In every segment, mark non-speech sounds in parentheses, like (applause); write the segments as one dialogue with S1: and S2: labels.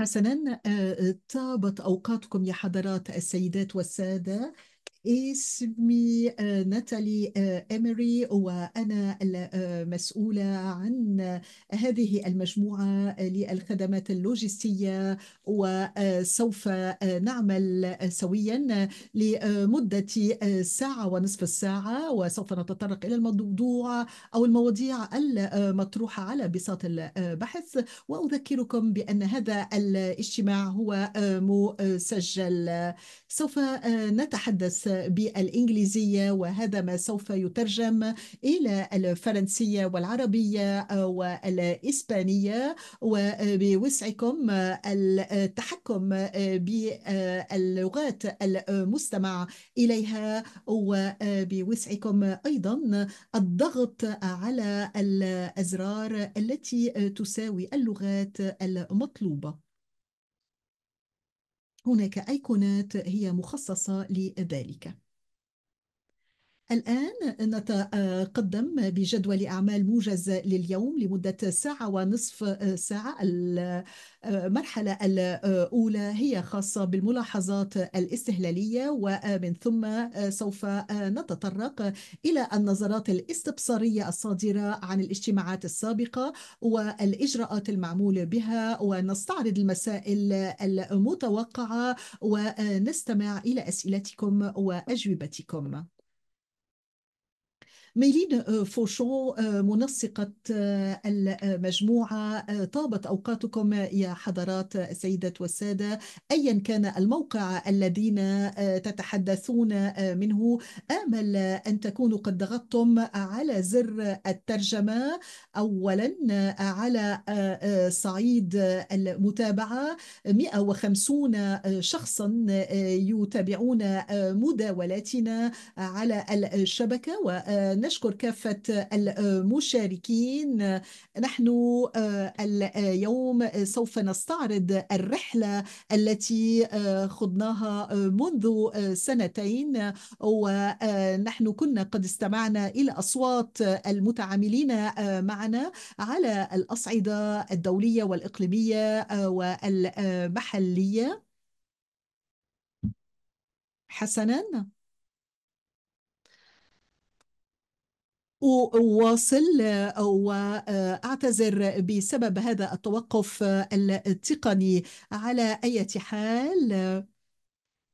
S1: حسنا آه، آه، طابت أوقاتكم يا حضرات السيدات والسادة اسمي آه، ناتالي آه، إيمري وأنا المسؤولة آه، عن هذه المجموعة للخدمات اللوجستية وسوف نعمل سويا لمدة ساعة ونصف الساعة وسوف نتطرق إلى الموضوع أو المواضيع المطروحة على بساط البحث وأذكركم بأن هذا الاجتماع هو مسجل سوف آه، نتحدث بالإنجليزية وهذا ما سوف يترجم إلى الفرنسية والعربية آه، والإسبانية وبوسعكم آه، التحكم باللغات المستمع إليها وبوسعكم أيضا الضغط على الأزرار التي تساوي اللغات المطلوبة هناك أيقونات هي مخصصة لذلك الآن نتقدم بجدول أعمال موجز لليوم لمدة ساعة ونصف آه، ساعة المرحلة آه، الأولى هي خاصة بالملاحظات الاستهلالية ومن آه، ثم سوف نتطرق إلى النظرات الاستبصارية الصادرة عن الاجتماعات السابقة والإجراءات المعمول بها ونستعرض المسائل المتوقعة ونستمع إلى أسئلتكم وأجوبتكم ميلين آه، فوشون آه، منسقة آه، المجموعة طابت أوقاتكم يا حضرات السيدات والسادة أيا كان الموقع الذين تتحدثون منه آمل أن تكونوا قد ضغطتم على زر الترجمة أولا على صعيد المتابعة 150 شخصا يتابعون مداولاتنا على الشبكة ونشر نشكر كافة المشاركين نحن آه، اليوم سوف نستعرض الرحلة التي آه، خضناها آه، منذ سنتين ونحن كنا قد استمعنا إلى أصوات المتعاملين معنا على الأصعدة الدولية والإقليمية والمحلية حسناً أواصل وأعتذر آه، أعتذر بسبب هذا التوقف التقني على أي حال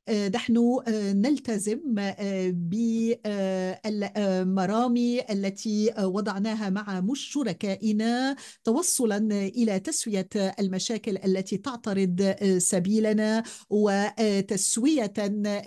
S1: آه، نحن آه، نلتزم آه، بالمرامي التي وضعناها مع شركائنا توصلا إلى تسوية المشاكل التي تعترض سبيلنا وتسوية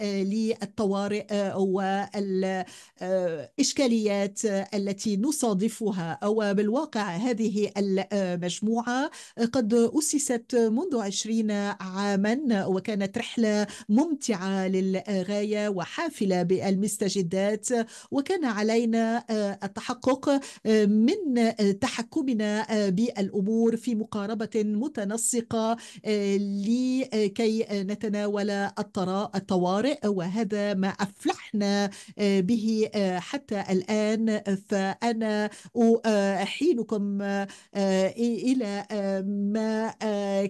S1: للطوارئ والإشكاليات التي نصادفها وبالواقع هذه المجموعة قد أسست منذ عشرين عاما وكانت رحلة ممتعة ممتعة للغاية وحافلة بالمستجدات وكان علينا آه، التحقق آه، من آه، تحكمنا بالأمور في مقاربة متنسقة لكي نتناول الطوارئ وهذا ما أفلحنا به حتى الآن فأنا أحيلكم إلى ما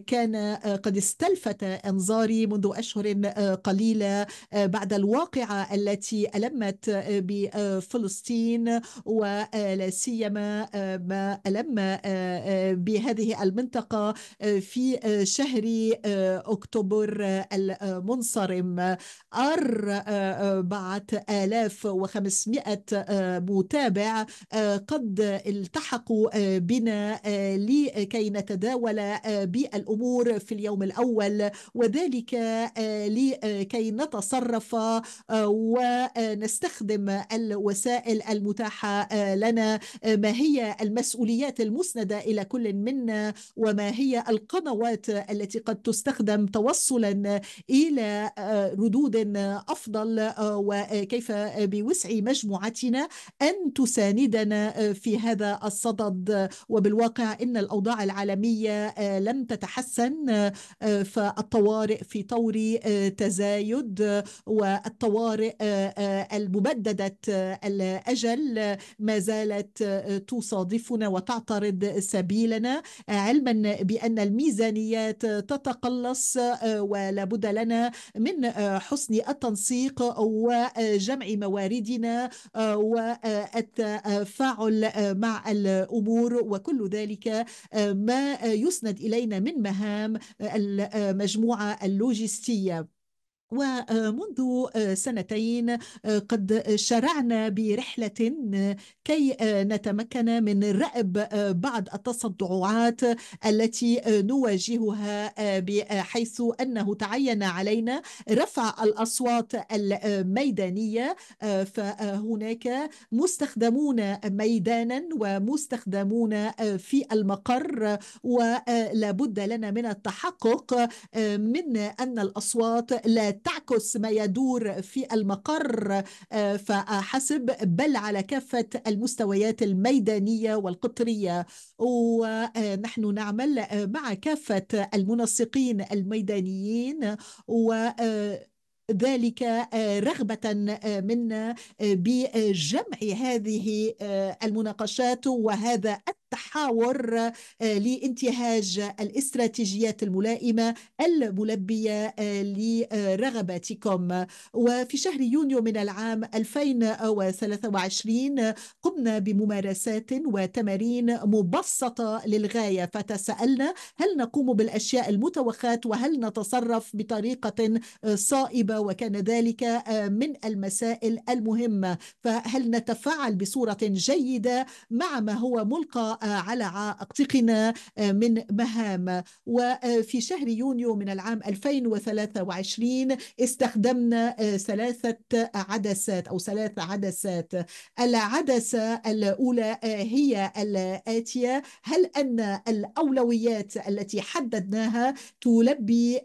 S1: كان قد استلفت أنظاري منذ أشهر قليله قليلة آه، بعد الواقعة التي ألمت آه، بفلسطين ولا آه، سيما ما ألم بهذه المنطقة في شهر أكتوبر المنصرم أربعة آلاف وخمسمائة متابع قد التحقوا بنا لكي نتداول بالأمور في اليوم الأول وذلك كي نتصرف آه، ونستخدم الوسائل المتاحه آه، لنا آه، ما هي المسؤوليات المسنده الى كل منا وما هي القنوات التي قد تستخدم توصلا الى ردود افضل وكيف بوسع مجموعتنا ان تساندنا في هذا الصدد وبالواقع ان الاوضاع العالميه لم تتحسن فالطوارئ في طور تزايد التزايد والطوارئ آه، آه، المبددة آه، الأجل ما زالت تصادفنا وتعترض سبيلنا علما بأن الميزانيات تتقلص ولا بد لنا من حسن التنسيق وجمع مواردنا والتفاعل مع الأمور وكل ذلك ما يسند إلينا من مهام المجموعة اللوجستية ومنذ آه، سنتين آه، قد شرعنا برحلة آه، كي نتمكن من رأب بعض التصدعات التي نواجهها بحيث أنه تعين علينا رفع الأصوات الميدانية فهناك مستخدمون ميدانا ومستخدمون في المقر ولا بد لنا من التحقق من أن الأصوات لا تعكس ما يدور في المقر آه، فحسب بل على كافة المستويات الميدانية والقطرية ونحن نعمل آه، مع كافة المنسقين الميدانيين و آه، ذلك رغبة منا بجمع هذه المناقشات وهذا تحاور آه، لانتهاج الاستراتيجيات الملائمة الملبية آه، لرغباتكم وفي شهر يونيو من العام 2023 قمنا بممارسات وتمارين مبسطة للغاية فتساءلنا هل نقوم بالأشياء المتوخاة وهل نتصرف بطريقة آه، صائبة وكان ذلك من المسائل المهمة فهل نتفاعل بصورة جيدة مع ما هو ملقى على عاتقنا آه، من مهام وفي آه، شهر يونيو من العام 2023 استخدمنا آه، ثلاثة عدسات أو ثلاث عدسات العدسة الأولى هي الآتية هل أن الأولويات التي حددناها تلبي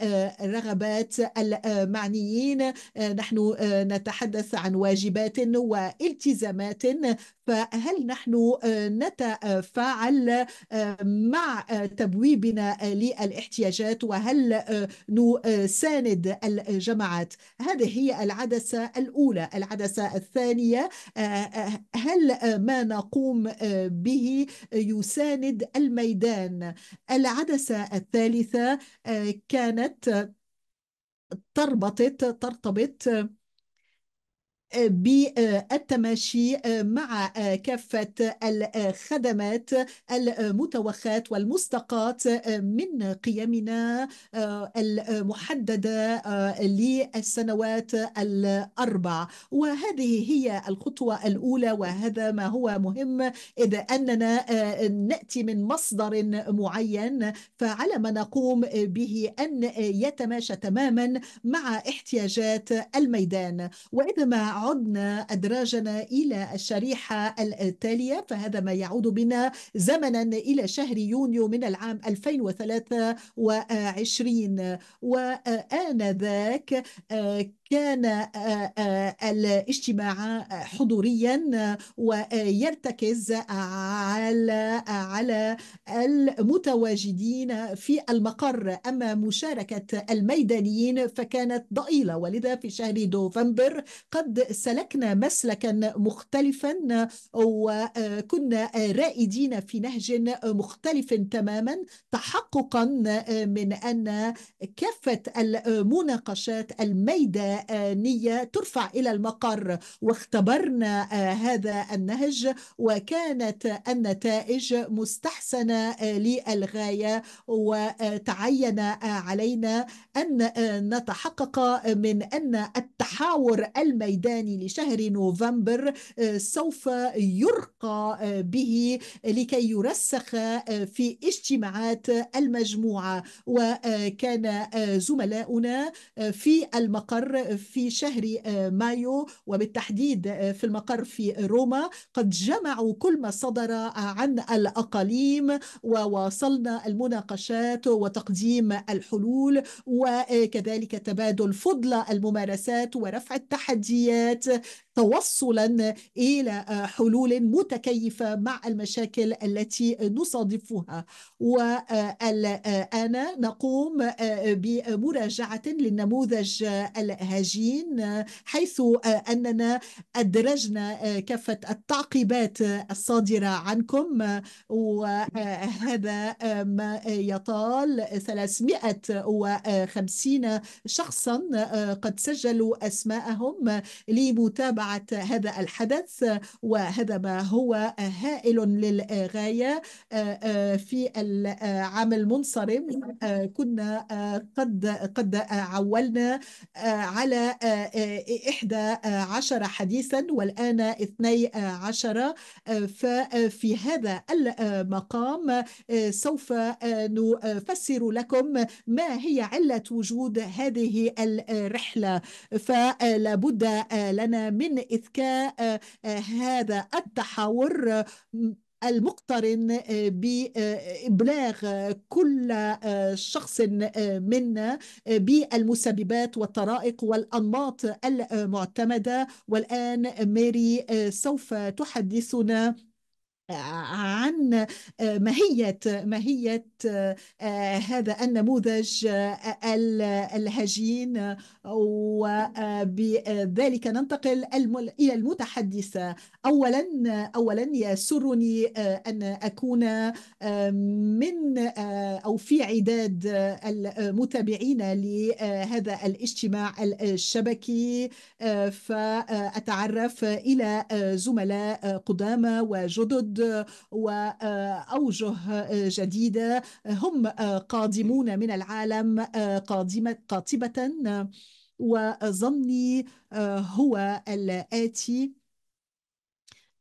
S1: رغبات المعنيين نحن نتحدث عن واجبات والتزامات فهل نحن نتفاعل نتفاعل آه، مع آه، تبويبنا للاحتياجات وهل آه، نساند الجماعات هذه هي العدسة الأولى العدسة الثانية هل ما نقوم به يساند الميدان العدسة الثالثة كانت تربطت ترتبط بالتماشي آه، مع آه، كافة الخدمات المتوخاة والمستقاة آه، من قيمنا المحددة للسنوات الأربع وهذه هي الخطوة الأولى وهذا ما هو مهم إذا أننا نأتي من مصدر معين فعلى ما نقوم به أن يتماشى تماما مع احتياجات الميدان وإذا ما عدنا أدراجنا إلى الشريحة التالية فهذا ما يعود بنا زمنا إلى شهر يونيو من العام 2023 وآنذاك آه، كان آه، آه، الاجتماع حضوريا ويرتكز على على المتواجدين في المقر أما مشاركة الميدانيين فكانت ضئيلة ولذا في شهر نوفمبر قد سلكنا مسلكا مختلفا وكنا رائدين في نهج مختلف تماما تحققا من أن كافة المناقشات الميدانية نية ترفع إلى المقر واختبرنا آه، هذا النهج وكانت النتائج مستحسنة آه، للغاية وتعين آه، علينا أن نتحقق من أن التحاور الميداني لشهر نوفمبر سوف يرقى به لكي يرسخ في اجتماعات المجموعة وكان زملاؤنا في المقر في شهر آه، مايو وبالتحديد آه، في المقر في روما قد جمعوا كل ما صدر آه، عن الأقاليم وواصلنا المناقشات وتقديم الحلول وكذلك تبادل فضل الممارسات ورفع التحديات توصلا الى حلول متكيفه مع المشاكل التي نصادفها والان نقوم بمراجعه للنموذج الهادف المهاجين حيث آه، أننا أدرجنا آه، كافة التعقيبات آه، الصادرة عنكم وهذا ما يطال 350 شخصا قد سجلوا أسماءهم لمتابعة هذا الحدث وهذا ما هو هائل للغاية في العام المنصرم كنا قد قد عولنا على آه، آه، إحدى آه، عشر حديثا والآن اثني عشر ففي هذا المقام سوف نفسر لكم ما هي علة وجود هذه الرحلة فلا بد لنا من إذكاء هذا التحاور المقترن آه، بإبلاغ آه، آه، كل شخص منا بالمسببات والطرائق والأنماط المعتمدة والآن ماري سوف تحدثنا عن ماهية ماهية آه، هذا النموذج آه، الهجين وبذلك آه، ننتقل إلى المتحدثة أولا أولا يسرني أن أكون من أو في عداد المتابعين لهذا الاجتماع الشبكي فأتعرف إلى زملاء قدامى وجدد جدد واوجه آه، آه، جديده هم آه، قادمون من العالم قادمه قاطبه وظني هو الاتي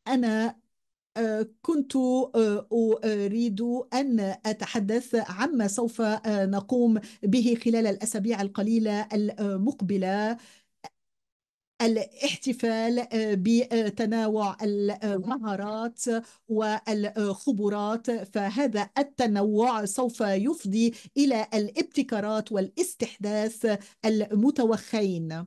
S1: انا كنت أريد أن أتحدث عما سوف نقوم به خلال الأسابيع القليلة المقبلة الاحتفال آه، بتنوع المهارات والخبرات فهذا التنوع سوف يفضي الى الابتكارات والاستحداث المتوخين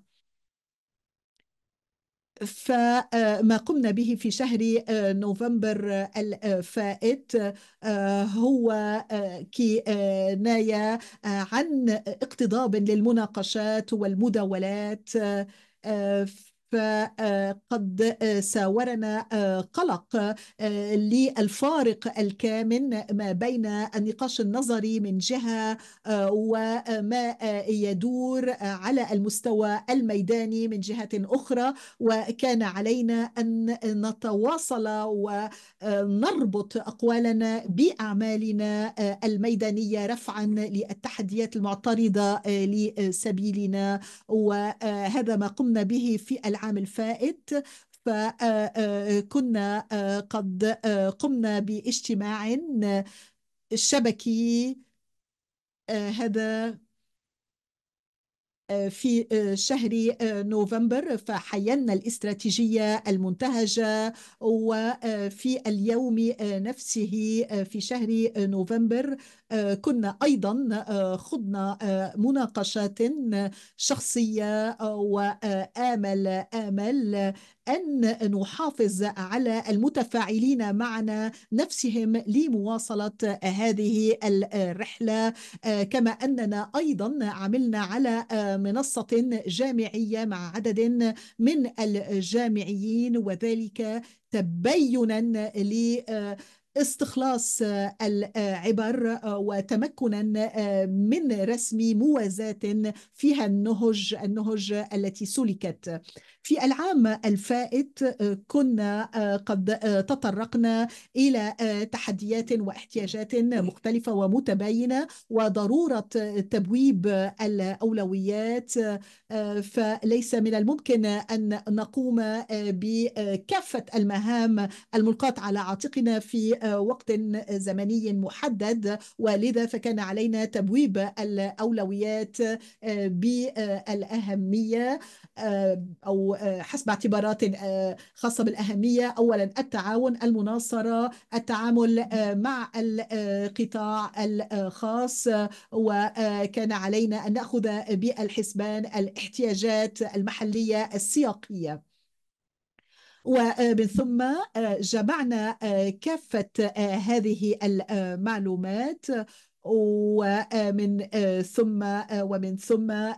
S1: فما قمنا به في شهر آه، نوفمبر الفائت آه، هو كناية عن اقتضاب للمناقشات والمداولات of فقد آه، ساورنا آه، قلق آه، للفارق الكامن ما بين النقاش النظري من جهه وما يدور على المستوى الميداني من جهه اخرى وكان علينا ان نتواصل ونربط اقوالنا باعمالنا الميدانيه رفعا للتحديات المعترضه لسبيلنا وهذا ما قمنا به في العام الفائت فكنا آه، آه، آه، قد قمنا باجتماع شبكي هذا في شهر نوفمبر فحينا الاستراتيجية المنتهجة وفي اليوم نفسه في شهر نوفمبر آه، كنا أيضا آه، خضنا آه، مناقشات شخصية وآمل آمل أن نحافظ على المتفاعلين معنا نفسهم لمواصلة هذه الرحلة كما أننا أيضا عملنا على منصة جامعية مع عدد من الجامعيين وذلك تبينا استخلاص آه، العبر آه، وتمكنا آه، من رسم موازاه فيها النهج النهج التي سلكت في العام الفائت آه، كنا آه، قد آه، تطرقنا إلى تحديات واحتياجات مختلفة ومتباينة وضرورة تبويب الأولويات فليس من الممكن أن نقوم بكافة المهام الملقاة على عاتقنا في وقت زمني محدد ولذا فكان علينا تبويب الأولويات بالأهمية أو حسب اعتبارات آه، خاصة بالأهمية أولا التعاون المناصرة التعامل آه، مع القطاع الخاص وكان آه، علينا أن نأخذ بالحسبان الاحتياجات المحلية السياقية ومن ثم جمعنا كافة هذه المعلومات آه، آه، ومن ثم ومن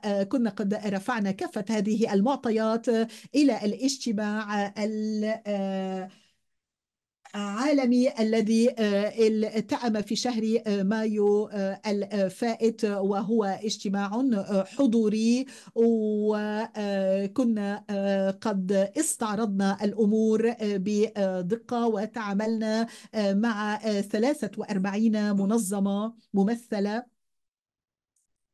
S1: آه، ثم كنا قد رفعنا كافة هذه المعطيات إلى الاجتماع عالمي الذي آه، التأم في شهر آه، مايو آه، الفائت وهو اجتماع حضوري وكنا قد استعرضنا الأمور بدقة وتعاملنا مع 43 منظمة ممثلة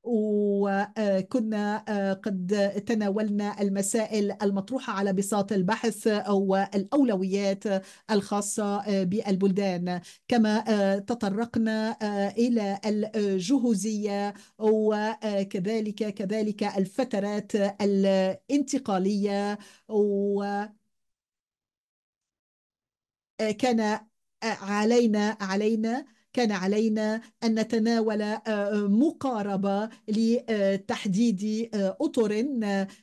S1: وكنا آه، قد تناولنا المسائل المطروحة على بساط البحث أو الأولويات الخاصة آه، بالبلدان كما آه، تطرقنا إلى الجهوزية وكذلك كذلك الفترات الانتقالية وكان علينا علينا كان علينا أن نتناول آه، مقاربة لتحديد آه، أطر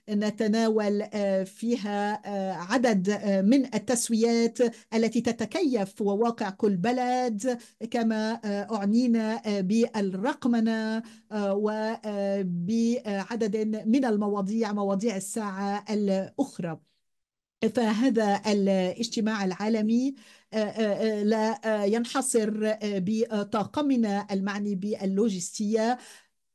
S1: نتناول آه، فيها عدد من التسويات التي تتكيف وواقع كل بلد كما أعنينا بالرقمنة وبعدد من المواضيع مواضيع الساعة الأخرى فهذا الاجتماع العالمي آه، آه، آه، لا ينحصر بطاقمنا المعني باللوجستيه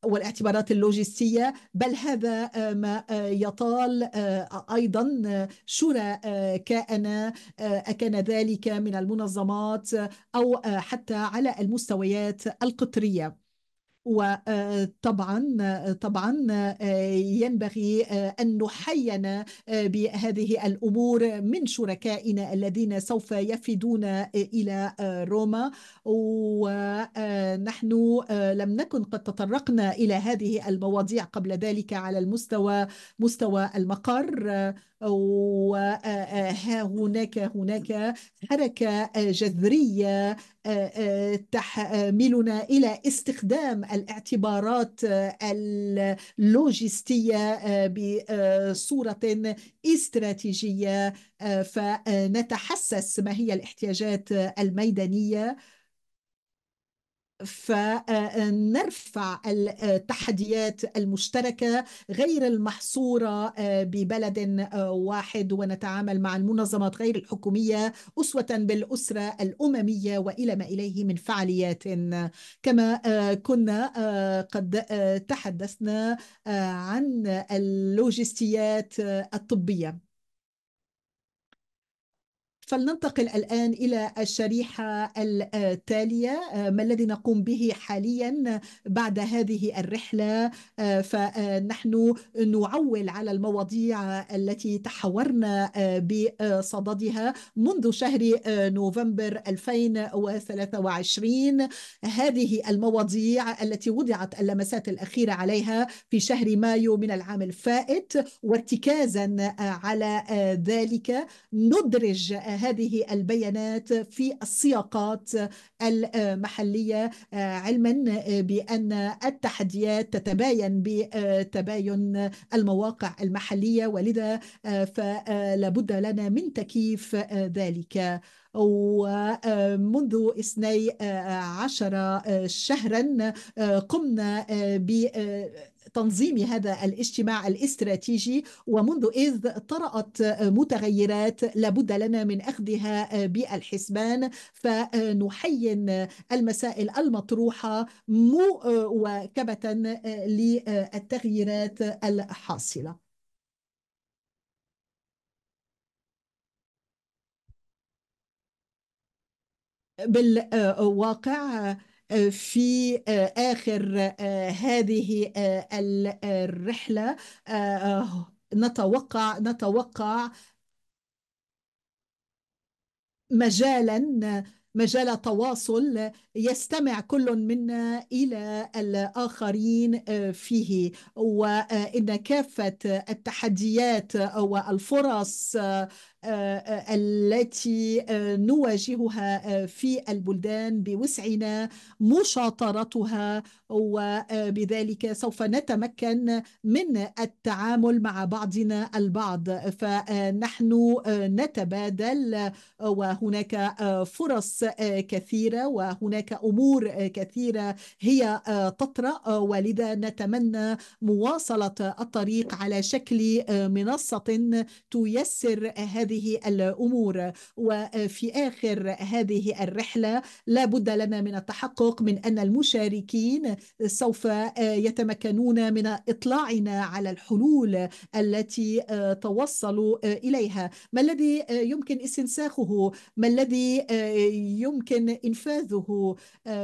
S1: والاعتبارات اللوجستية بل هذا ما يطال أيضا شرى كأن أكان ذلك من المنظمات أو حتى على المستويات القطرية وطبعا طبعا آه، ينبغي آه، ان نحين آه، بهذه الامور من شركائنا الذين سوف يفدون الى روما ونحن لم نكن قد تطرقنا الى هذه المواضيع قبل ذلك على المستوى مستوى المقر وها آه، آه، هناك هناك حركة آه، جذرية تحملنا إلى استخدام الاعتبارات اللوجستية بصورة استراتيجية فنتحسس ما هي الاحتياجات الميدانية فنرفع التحديات المشتركة غير المحصورة آه، ببلد آه، واحد ونتعامل مع المنظمات غير الحكومية أسوة بالأسرة الأممية وإلى ما إليه من فعاليات كما آه، كنا قد تحدثنا عن اللوجستيات الطبية فلننتقل الآن إلى الشريحة التالية آه، ما الذي نقوم به حاليا بعد هذه الرحلة آه، فنحن نعول على المواضيع التي تحورنا آه، بصددها منذ شهر نوفمبر 2023 هذه المواضيع التي وضعت اللمسات الأخيرة عليها في شهر مايو من العام الفائت وارتكازا على ذلك ندرج هذه البيانات في السياقات المحلية آه، علما آه، بأن التحديات تتباين بتباين المواقع المحلية ولذا آه، فلابد لنا من تكييف ذلك ومنذ اثني عشر شهرا قمنا ب تنظيم هذا الاجتماع الاستراتيجي ومنذ إذ طرأت متغيرات لابد لنا من أخذها بالحسبان فنحين المسائل المطروحة مواكبة للتغييرات الحاصله بالواقع في آه، آخر آه، هذه آه، الرحلة نتوقع نتوقع مجالا مجال تواصل يستمع كل منا الى الاخرين فيه وان كافه التحديات والفرص التي آه، نواجهها آه، في البلدان بوسعنا مشاطرتها وبذلك آه، سوف نتمكن من التعامل مع بعضنا البعض فنحن نتبادل وهناك فرص كثيره وهناك امور كثيره هي تطرا ولذا نتمنى مواصله الطريق على شكل منصه تيسر هذه هذه الامور وفي اخر هذه الرحله لا بد لنا من التحقق من ان المشاركين سوف يتمكنون من اطلاعنا على الحلول التي توصلوا اليها ما الذي يمكن استنساخه ما الذي يمكن انفاذه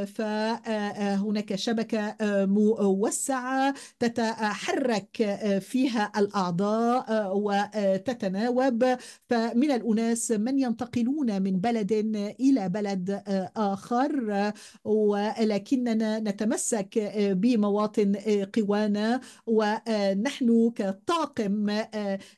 S1: فهناك شبكه موسعه تتحرك فيها الاعضاء وتتناوب فمن الأناس من ينتقلون من بلد إلى بلد آه، آخر ولكننا نتمسك آه، بمواطن آه، قوانا ونحن كطاقم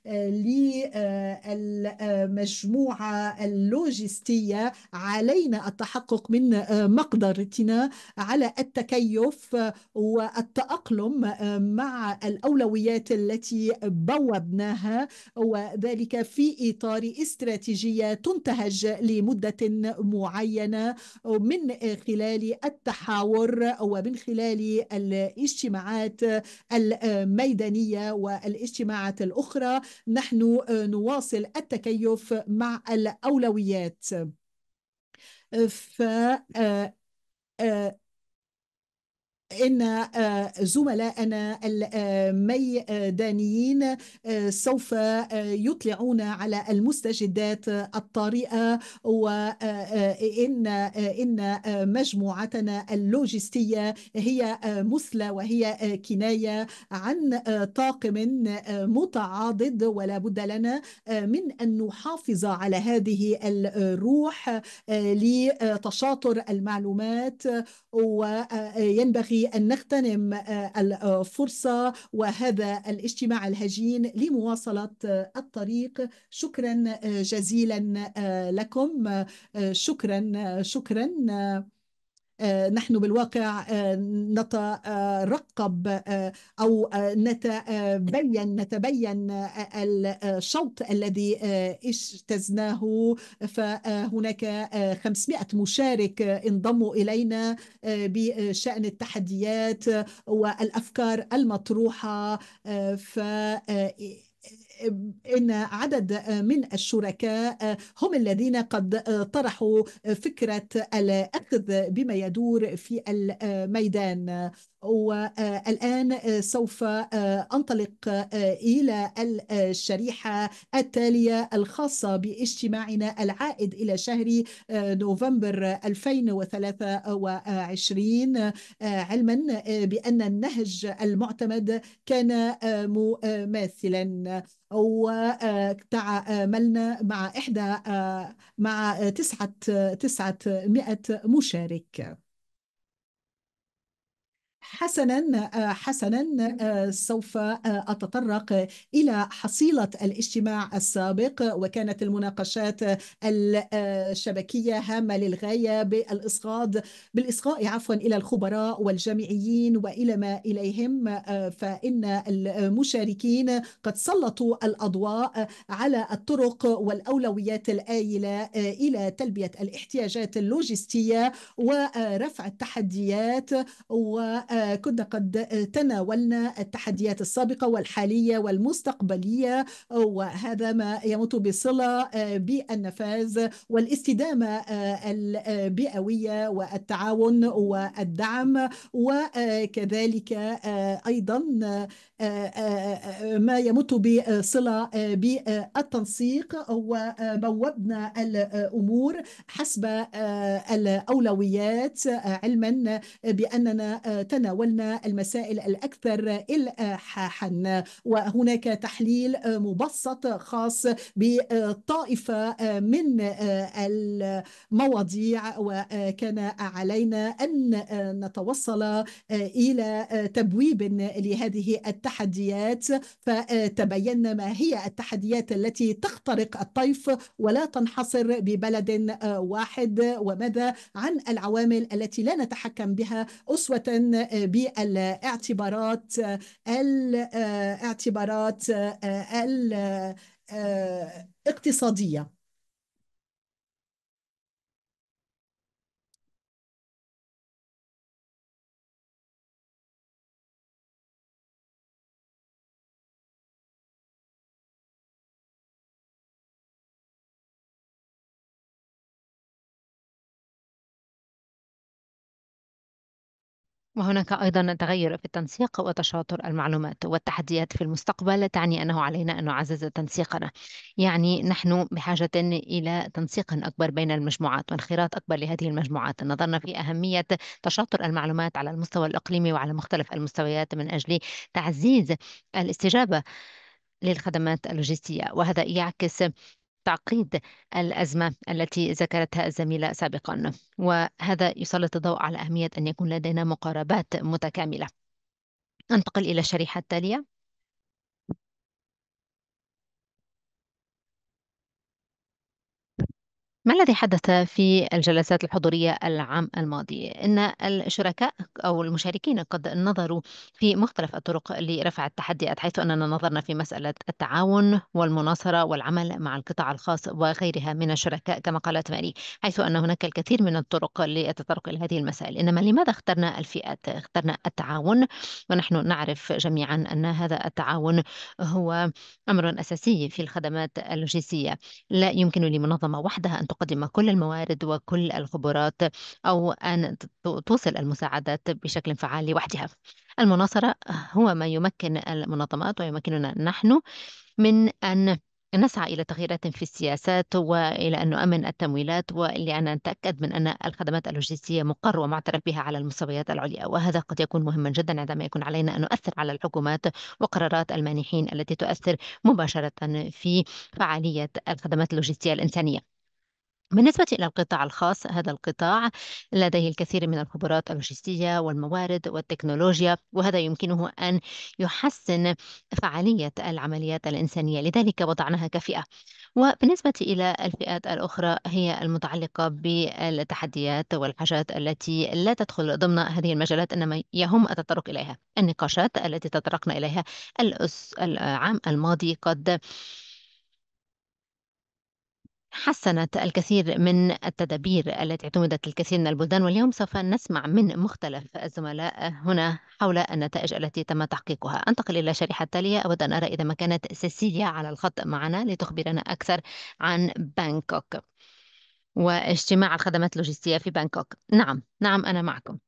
S1: للمجموعة اللوجستية علينا التحقق من مقدرتنا على التكيف والتأقلم مع الأولويات التي بوبناها وذلك في إطار اطار استراتيجيه تنتهج لمده معينه من خلال التحاور ومن خلال الاجتماعات الميدانيه والاجتماعات الاخرى نحن نواصل التكيف مع الاولويات ف آه، آه، ان آه، زملائنا الميدانيين آه، آه، سوف يطلعون على المستجدات الطارئه وان ان مجموعتنا اللوجستيه هي مثلى وهي كنايه عن طاقم متعاضد ولا بد لنا من ان نحافظ على هذه الروح لتشاطر المعلومات وينبغي في أن نغتنم آه، الفرصة وهذا الاجتماع الهجين لمواصلة آه، الطريق شكرا آه، جزيلا لكم شكرا شكرا آه، نحن بالواقع آه، نترقب آه، أو نتبين نتبين الشوط الذي اجتزناه فهناك 500 مشارك انضموا إلينا بشأن التحديات والأفكار المطروحة ف ان عدد من الشركاء هم الذين قد طرحوا فكره الاخذ بما يدور في الميدان والآن آه، سوف آه، أنطلق آه، إلى الشريحة التالية الخاصة باجتماعنا العائد إلى شهر نوفمبر 2023 علما بأن النهج المعتمد كان مماثلا وتعاملنا مع إحدى مع تسعة تسعة مئة مشارك حسنا آه، حسنا آه، سوف آه، أتطرق إلى حصيلة الاجتماع السابق وكانت المناقشات الشبكية هامة للغاية بالإصغاد بالإصغاء عفوا إلى الخبراء والجامعيين وإلى ما إليهم فإن المشاركين قد سلطوا الأضواء على الطرق والأولويات الآيلة إلى تلبية الاحتياجات اللوجستية ورفع التحديات و كنا قد تناولنا التحديات السابقة والحالية والمستقبلية وهذا ما يمت بصلة آه، بالنفاذ والاستدامة آه، البيئوية والتعاون والدعم وكذلك آه، أيضا آه، آه، آه، ما يمت بصلة بالتنسيق وبوبنا الأمور حسب الأولويات علما بأننا تناولنا المسائل الأكثر إلحاحا وهناك تحليل مبسط خاص بطائفة من المواضيع وكان علينا أن نتوصل إلى تبويب لهذه التحليل التحديات فتبين ما هي التحديات التي تخترق الطيف ولا تنحصر ببلد آه، واحد وماذا عن العوامل التي لا نتحكم بها أسوة آه، بالاعتبارات آه، الاعتبارات الاقتصادية
S2: وهناك أيضا تغير في التنسيق وتشاطر المعلومات والتحديات في المستقبل تعني أنه علينا أن نعزز تنسيقنا يعني نحن بحاجة إلى تنسيق أكبر بين المجموعات وانخراط أكبر لهذه المجموعات نظرنا في أهمية تشاطر المعلومات على المستوى الإقليمي وعلى مختلف المستويات من أجل تعزيز الاستجابة للخدمات اللوجستية وهذا يعكس تعقيد الأزمة التي ذكرتها الزميلة سابقا وهذا يسلط الضوء على أهمية أن يكون لدينا مقاربات متكاملة أنتقل إلى الشريحة التالية ما الذي حدث في الجلسات الحضورية العام الماضي؟ إن الشركاء أو المشاركين قد نظروا في مختلف الطرق لرفع التحديات حيث أننا نظرنا في مسألة التعاون والمناصرة والعمل مع القطاع الخاص وغيرها من الشركاء كما قالت ماري حيث أن هناك الكثير من الطرق للتطرق إلى هذه المسائل إنما لماذا اخترنا الفئات؟ اخترنا التعاون ونحن نعرف جميعا أن هذا التعاون هو أمر أساسي في الخدمات اللوجستية لا يمكن لمنظمة وحدها أن تقدم كل الموارد وكل الخبرات أو أن توصل المساعدات بشكل فعال لوحدها المناصرة هو ما يمكن المنظمات ويمكننا نحن من أن نسعى إلى تغييرات في السياسات وإلى أن نؤمن التمويلات ولأن نتأكد من أن الخدمات اللوجستية مقر ومعترف بها على المستويات العليا وهذا قد يكون مهما جدا عندما يكون علينا أن نؤثر على الحكومات وقرارات المانحين التي تؤثر مباشرة في فعالية الخدمات اللوجستية الإنسانية بالنسبة إلى القطاع الخاص، هذا القطاع لديه الكثير من الخبرات اللوجستية والموارد والتكنولوجيا، وهذا يمكنه أن يحسن فعالية العمليات الإنسانية، لذلك وضعناها كفئة. وبالنسبة إلى الفئات الأخرى هي المتعلقة بالتحديات والحاجات التي لا تدخل ضمن هذه المجالات إنما يهم التطرق إليها. النقاشات التي تطرقنا إليها العام الماضي قد حسنت الكثير من التدابير التي اعتمدت الكثير من البلدان واليوم سوف نسمع من مختلف الزملاء هنا حول النتائج التي تم تحقيقها أنتقل إلى الشريحة التالية أود أن أرى إذا ما كانت سيسيليا على الخط معنا لتخبرنا أكثر عن بانكوك واجتماع الخدمات اللوجستية في بانكوك نعم نعم أنا معكم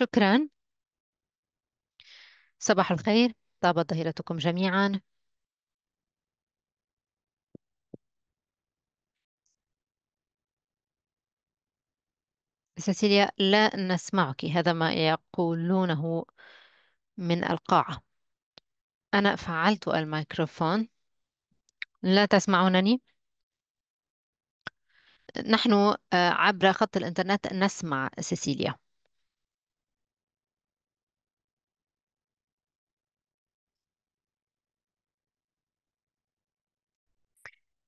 S2: شكرا صباح الخير طابت ظهيرتكم جميعا سيسيليا لا نسمعك هذا ما يقولونه من القاعة أنا فعلت الميكروفون لا تسمعونني نحن آه، عبر خط الإنترنت نسمع سيسيليا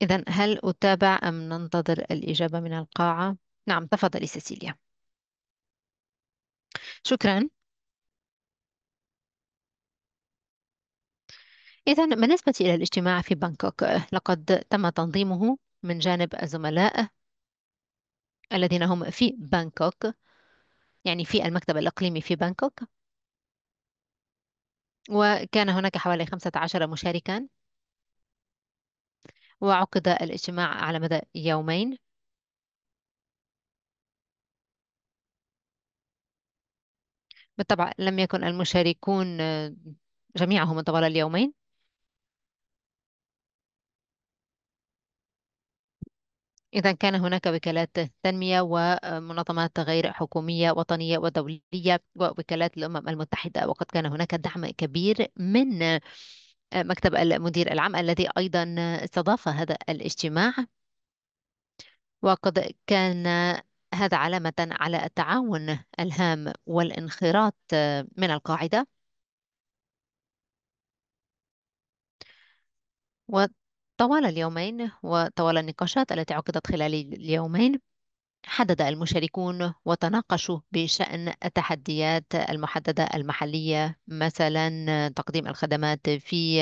S2: إذا هل أتابع أم ننتظر الإجابة من القاعة؟ نعم تفضلي سيسيليا شكرا إذا بالنسبة إلى الاجتماع في بانكوك لقد تم تنظيمه من جانب الزملاء الذين هم في بانكوك يعني في المكتب الإقليمي في بانكوك وكان هناك حوالي 15 مشاركا وعقد الاجتماع على مدى يومين بالطبع لم يكن المشاركون آه، جميعهم طوال اليومين إذا كان هناك وكالات تنمية ومنظمات غير حكومية وطنية ودولية ووكالات الأمم المتحدة وقد كان هناك دعم كبير من مكتب المدير العام الذي أيضا استضاف هذا الاجتماع وقد كان هذا علامة على التعاون الهام والانخراط من القاعدة وطوال اليومين وطوال النقاشات التي عقدت خلال اليومين حدد المشاركون وتناقشوا بشأن التحديات المحددة المحلية مثلا تقديم الخدمات في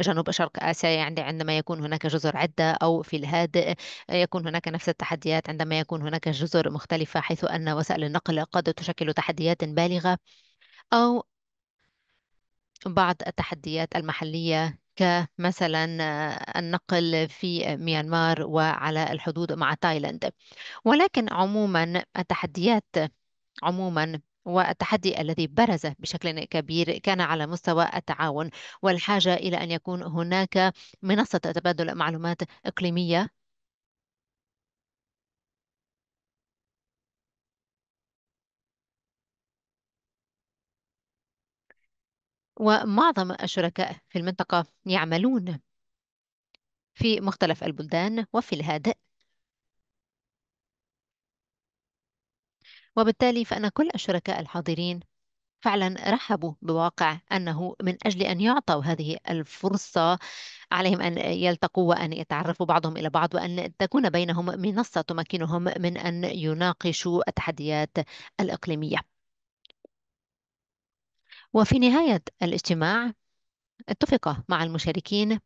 S2: جنوب شرق آسيا يعني عندما يكون هناك جزر عدة أو في الهادئ يكون هناك نفس التحديات عندما يكون هناك جزر مختلفة حيث أن وسائل النقل قد تشكل تحديات بالغة أو بعض التحديات المحلية كمثلا آه، النقل في ميانمار وعلى الحدود مع تايلاند ولكن عموما التحديات عموما والتحدي الذي برز بشكل كبير كان على مستوى التعاون والحاجة إلى أن يكون هناك منصة تبادل معلومات إقليمية ومعظم الشركاء في المنطقة يعملون في مختلف البلدان وفي الهادئ وبالتالي فأن كل الشركاء الحاضرين فعلا رحبوا بواقع أنه من أجل أن يعطوا هذه الفرصة عليهم أن يلتقوا وأن يتعرفوا بعضهم إلى بعض وأن تكون بينهم منصة تمكنهم من أن يناقشوا التحديات الإقليمية وفي نهاية الاجتماع اتفق مع المشاركين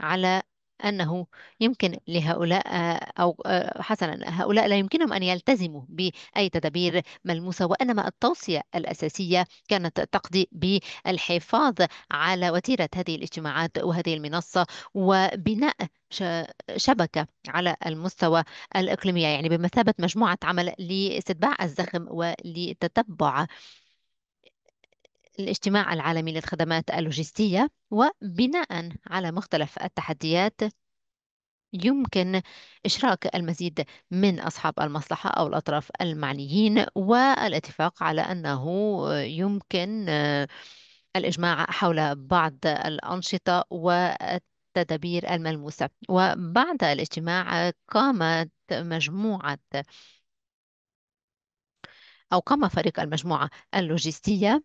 S2: على أنه يمكن لهؤلاء أو آه، حسنا هؤلاء لا يمكنهم أن يلتزموا بأي تدابير ملموسة وإنما التوصية الأساسية كانت تقضي بالحفاظ على وتيرة هذه الاجتماعات وهذه المنصة وبناء شبكة على المستوى الإقليمية يعني بمثابة مجموعة عمل لاستتباع الزخم ولتتبع الاجتماع العالمي للخدمات اللوجستية وبناء على مختلف التحديات يمكن إشراك المزيد من أصحاب المصلحة أو الأطراف المعنيين والاتفاق على أنه يمكن آه، الإجماع حول بعض الأنشطة والتدابير الملموسة وبعد الاجتماع قامت مجموعة أو قام فريق المجموعة اللوجستية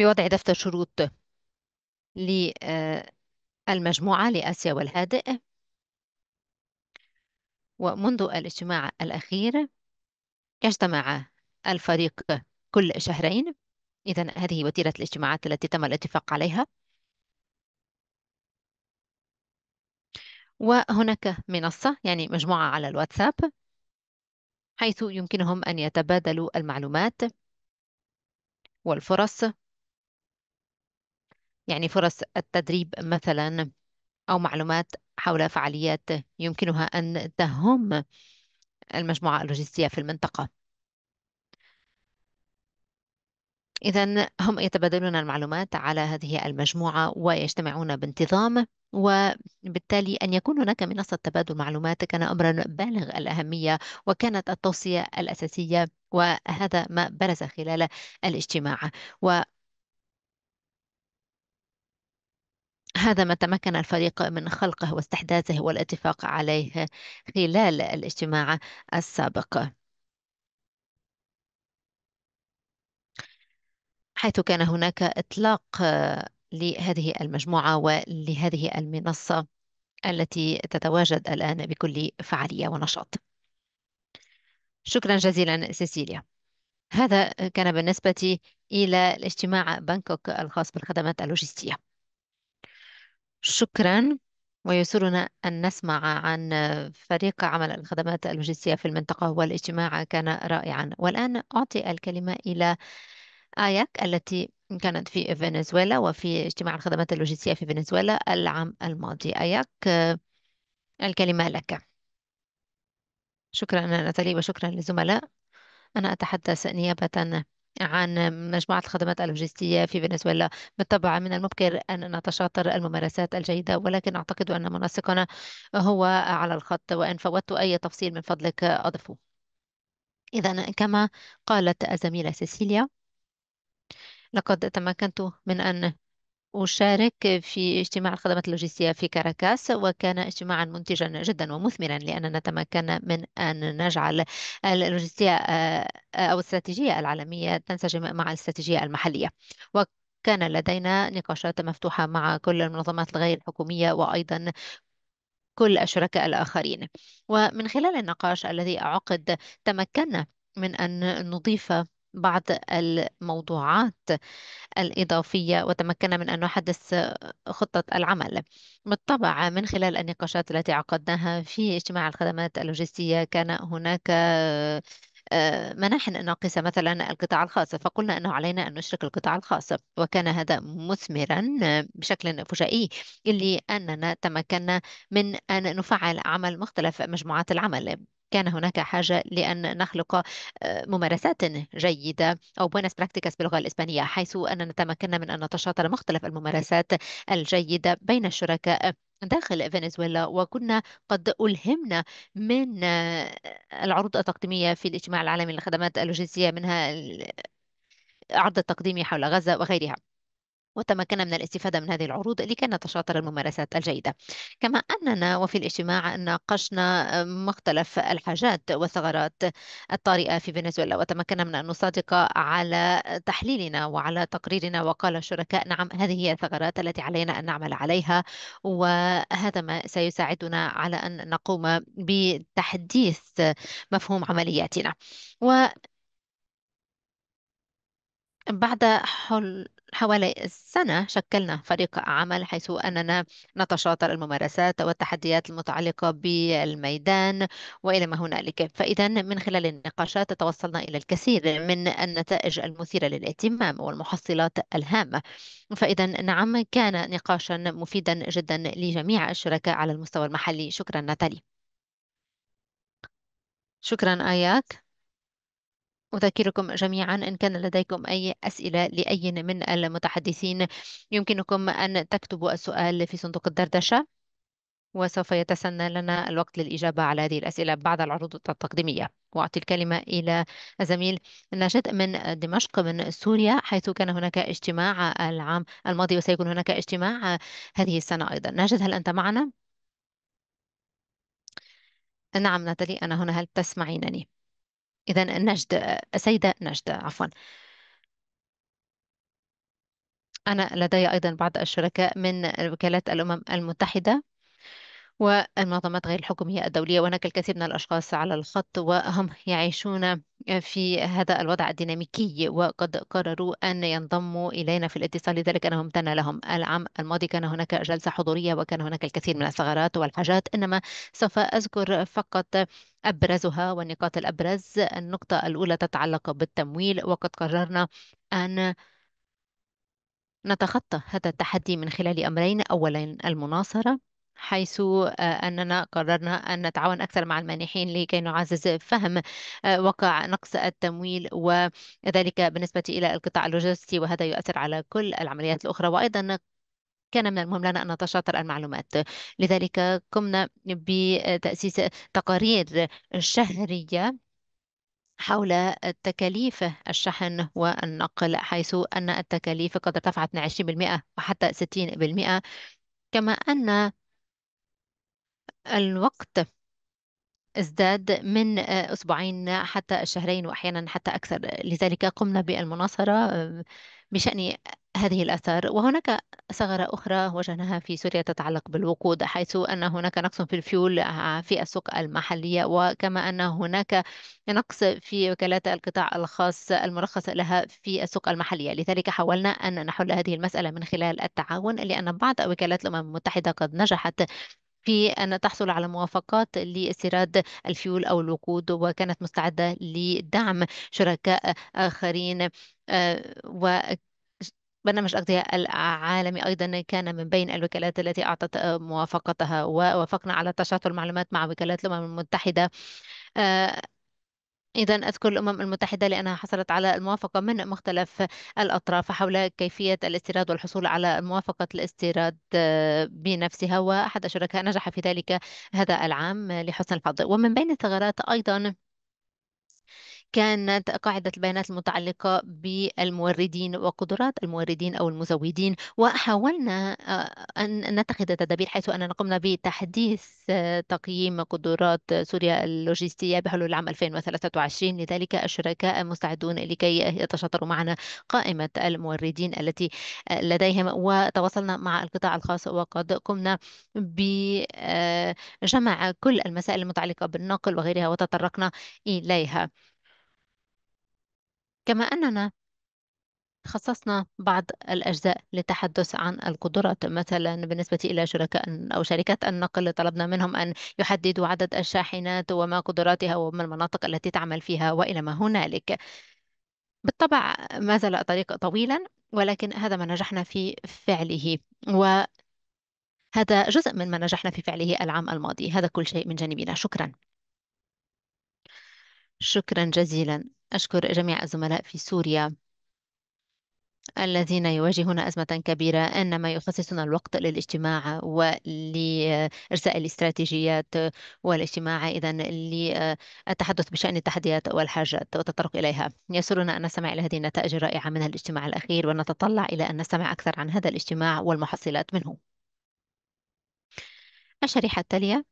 S2: بوضع دفتر شروط للمجموعة لآسيا والهادئ ومنذ الاجتماع الأخير يجتمع الفريق كل شهرين إذا هذه وتيرة الاجتماعات التي تم الاتفاق عليها وهناك منصة يعني مجموعة على الواتساب حيث يمكنهم أن يتبادلوا المعلومات والفرص يعني فرص التدريب مثلا أو معلومات حول فعاليات يمكنها أن تهم المجموعة اللوجستية في المنطقة إذا هم يتبادلون المعلومات على هذه المجموعة ويجتمعون بانتظام وبالتالي أن يكون هناك منصة تبادل معلومات كان أمرا بالغ الأهمية وكانت التوصية الأساسية وهذا ما برز خلال الاجتماع و هذا ما تمكن الفريق من خلقه واستحداثه والاتفاق عليه خلال الاجتماع السابق حيث كان هناك إطلاق لهذه المجموعة ولهذه المنصة التي تتواجد الآن بكل فعالية ونشاط شكرا جزيلا سيسيليا هذا كان بالنسبة إلى الاجتماع بانكوك الخاص بالخدمات اللوجستية شكرا ويسرنا أن نسمع عن فريق عمل الخدمات اللوجستية في المنطقة والاجتماع كان رائعا والآن أعطي الكلمة إلى آياك التي كانت في فنزويلا وفي اجتماع الخدمات اللوجستية في فنزويلا العام الماضي آياك الكلمة لك شكرا نتالي وشكرا للزملاء أنا أتحدث نيابة عن مجموعة الخدمات اللوجستية في فنزويلا بالطبع من المبكر أن نتشاطر الممارسات الجيدة ولكن أعتقد أن منسقنا هو على الخط وإن فوتت أي تفصيل من فضلك أضفه إذا كما قالت الزميلة سيسيليا لقد تمكنت من أن أشارك في اجتماع الخدمات اللوجستية في كاراكاس وكان اجتماعا منتجا جدا ومثمرا لأننا تمكنا من أن نجعل اللوجستية آه، أو الاستراتيجية العالمية تنسجم مع الاستراتيجية المحلية وكان لدينا نقاشات مفتوحة مع كل المنظمات الغير الحكومية وأيضا كل الشركاء الآخرين ومن خلال النقاش الذي عقد تمكنا من أن نضيف بعض الموضوعات الإضافية وتمكنا من أن نحدث خطة العمل بالطبع من خلال النقاشات التي عقدناها في اجتماع الخدمات اللوجستية كان هناك آه، مناحن ناقصة مثلا القطاع الخاص فقلنا أنه علينا أن نشرك القطاع الخاص وكان هذا مثمرا بشكل فجائي اللي أننا تمكنا من أن نفعل عمل مختلف مجموعات العمل كان هناك حاجة لأن نخلق آه، ممارسات جيدة أو بونس براكتيكاس باللغة الإسبانية حيث أننا نتمكن من أن نتشاطر مختلف الممارسات الجيدة بين الشركاء داخل فنزويلا وكنا قد ألهمنا من آه، العروض التقديمية في الاجتماع العالمي للخدمات اللوجستية منها عرض التقديم حول غزة وغيرها وتمكنا من الاستفادة من هذه العروض لكي نتشاطر الممارسات الجيدة كما أننا وفي الاجتماع ناقشنا آه، مختلف الحاجات والثغرات الطارئة في فنزويلا وتمكنا من أن نصادق على تحليلنا وعلى تقريرنا وقال الشركاء نعم هذه هي الثغرات التي علينا أن نعمل عليها وهذا ما سيساعدنا على أن نقوم بتحديث مفهوم عملياتنا و بعد حل حوالي السنة شكلنا فريق عمل حيث أننا نتشاطر الممارسات والتحديات المتعلقة بالميدان وإلى ما هنالك فإذا من خلال النقاشات توصلنا إلى الكثير من النتائج المثيرة للاهتمام والمحصلات الهامة فإذا نعم كان نقاشا مفيدا جدا لجميع الشركاء على المستوى المحلي شكرا ناتالي شكرا آياك أذكركم جميعا إن كان لديكم أي أسئلة لأي من المتحدثين يمكنكم أن تكتبوا السؤال في صندوق الدردشة وسوف يتسنى لنا الوقت للإجابة على هذه الأسئلة بعد العروض التقديمية وأعطي الكلمة إلى زميل نجد من دمشق من سوريا حيث كان هناك اجتماع العام الماضي وسيكون هناك اجتماع هذه السنة أيضا نجد هل أنت معنا؟ نعم ناتالي أنا هنا هل تسمعينني؟ إذا نجد سيدة نجد عفوا أنا لدي أيضا بعض الشركاء من وكالات الأمم المتحدة والمنظمات غير الحكومية الدولية وهناك الكثير من الأشخاص على الخط وهم يعيشون في هذا الوضع الديناميكي وقد قرروا أن ينضموا إلينا في الاتصال لذلك أنا ممتنة لهم العام الماضي كان هناك جلسة حضورية وكان هناك الكثير من الثغرات والحاجات إنما سوف أذكر فقط أبرزها والنقاط الأبرز النقطة الأولى تتعلق بالتمويل وقد قررنا أن نتخطى هذا التحدي من خلال أمرين أولا المناصرة حيث آه، أننا قررنا أن نتعاون أكثر مع المانحين لكي نعزز فهم آه، وقع نقص التمويل وذلك بالنسبة إلى القطاع اللوجستي وهذا يؤثر على كل العمليات الأخرى وأيضا كان من المهم لنا أن نتشاطر المعلومات لذلك قمنا بتأسيس تقارير شهرية حول تكاليف الشحن والنقل حيث أن التكاليف قد ارتفعت من 20% وحتى 60% كما أن الوقت ازداد من آه، أسبوعين حتى الشهرين وأحيانا حتى أكثر لذلك قمنا بالمناصرة آه، بشأن هذه الآثار وهناك ثغرة أخرى واجهناها في سوريا تتعلق بالوقود حيث أن هناك نقص في الفيول آه، في السوق المحلية وكما أن هناك نقص في وكالات القطاع الخاص المرخص لها في السوق المحلية لذلك حاولنا أن نحل هذه المسألة من خلال التعاون لأن بعض وكالات الأمم المتحدة قد نجحت في أن تحصل على موافقات لاستيراد الفيول أو الوقود وكانت مستعدة لدعم شركاء آخرين آه، و برنامج الأغذية العالمي أيضا كان من بين الوكالات التي أعطت آه، موافقتها ووافقنا على تشاطر المعلومات مع وكالات الأمم المتحدة آه، إذا أذكر الأمم المتحدة لأنها حصلت على الموافقة من مختلف الأطراف حول كيفية الاستيراد والحصول على موافقة الاستيراد بنفسها وأحد الشركاء نجح في ذلك هذا العام لحسن الحظ ومن بين الثغرات أيضا كانت قاعدة البيانات المتعلقة بالموردين وقدرات الموردين أو المزودين وحاولنا آه، أن نتخذ تدابير حيث أننا قمنا بتحديث آه، تقييم قدرات سوريا اللوجستية بحلول العام 2023 لذلك الشركاء مستعدون لكي يتشاطروا معنا قائمة الموردين التي آه، لديهم وتواصلنا مع القطاع الخاص وقد قمنا بجمع كل المسائل المتعلقة بالنقل وغيرها وتطرقنا إليها كما أننا خصصنا بعض الأجزاء للتحدث عن القدرات مثلا بالنسبة إلى شركاء أو شركات النقل طلبنا منهم أن يحددوا عدد الشاحنات وما قدراتها وما المناطق التي تعمل فيها وإلى ما هنالك بالطبع ما زال الطريق طويلا ولكن هذا ما نجحنا في فعله وهذا جزء من ما نجحنا في فعله العام الماضي هذا كل شيء من جانبنا شكرا شكرا جزيلا أشكر جميع الزملاء في سوريا الذين يواجهون أزمة كبيرة إنما يخصصون الوقت للاجتماع ولإرساء الاستراتيجيات والاجتماع إذا للتحدث بشأن التحديات والحاجات وتطرق إليها يسرنا أن نستمع إلى هذه النتائج الرائعة من الاجتماع الأخير ونتطلع إلى أن نستمع أكثر عن هذا الاجتماع والمحصلات منه الشريحة التالية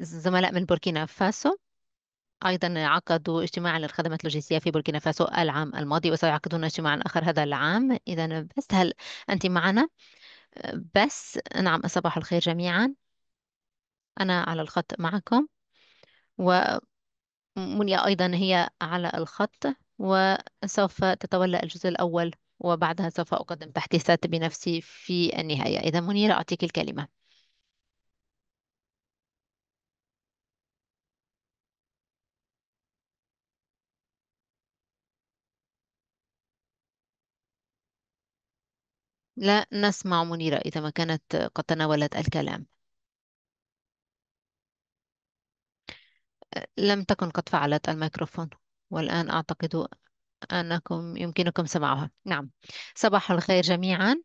S2: الزملاء من بوركينا فاسو أيضا عقدوا اجتماعا للخدمات اللوجستية في بوركينا فاسو العام الماضي وسيعقدون اجتماعا آخر هذا العام إذا بس هل أنت معنا؟ بس نعم صباح الخير جميعا أنا على الخط معكم ومنيا أيضا هي على الخط وسوف تتولى الجزء الأول وبعدها سوف أقدم تحديثات بنفسي في النهاية إذا منيرة أعطيك الكلمة لا نسمع منيرة إذا ما كانت قد تناولت الكلام لم تكن قد فعلت الميكروفون والآن أعتقد أنكم يمكنكم سماعها نعم صباح الخير جميعا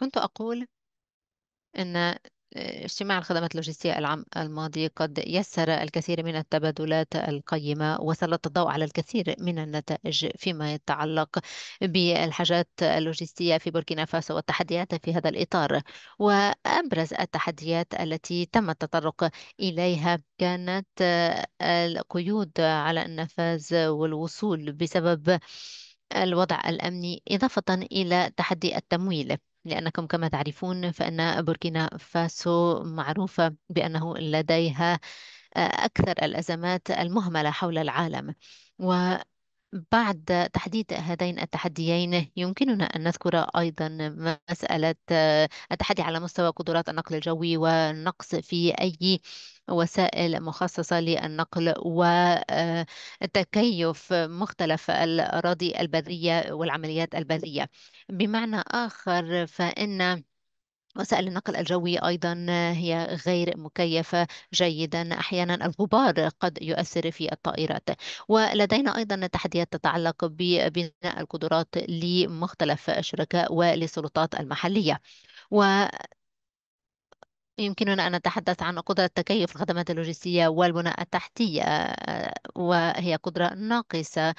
S2: كنت أقول أن اجتماع الخدمات اللوجستية العام الماضي قد يسر الكثير من التبادلات القيمة وسلط الضوء على الكثير من النتائج فيما يتعلق بالحاجات اللوجستية في بوركينا فاسو والتحديات في هذا الإطار وأبرز التحديات التي تم التطرق إليها كانت آه، القيود على النفاذ والوصول بسبب الوضع الأمني إضافة إلى تحدي التمويل لأنكم كما تعرفون فإن بوركينا فاسو معروفة بأنه لديها آه، أكثر الأزمات المهملة حول العالم و بعد تحديد هذين التحديين يمكننا أن نذكر أيضا مسألة آه، التحدي على مستوى قدرات النقل الجوي والنقص في أي وسائل مخصصة للنقل وتكيف آه، مختلف الأراضي البرية والعمليات البرية بمعنى آخر فإن وسائل النقل الجوي أيضا هي غير مكيفة جيدا أحيانا الغبار قد يؤثر في الطائرات ولدينا أيضا تحديات تتعلق ببناء القدرات لمختلف الشركاء وللسلطات المحلية و يمكننا أن نتحدث عن قدرة تكيف الخدمات اللوجستية والبناء التحتية آه، وهي قدرة ناقصة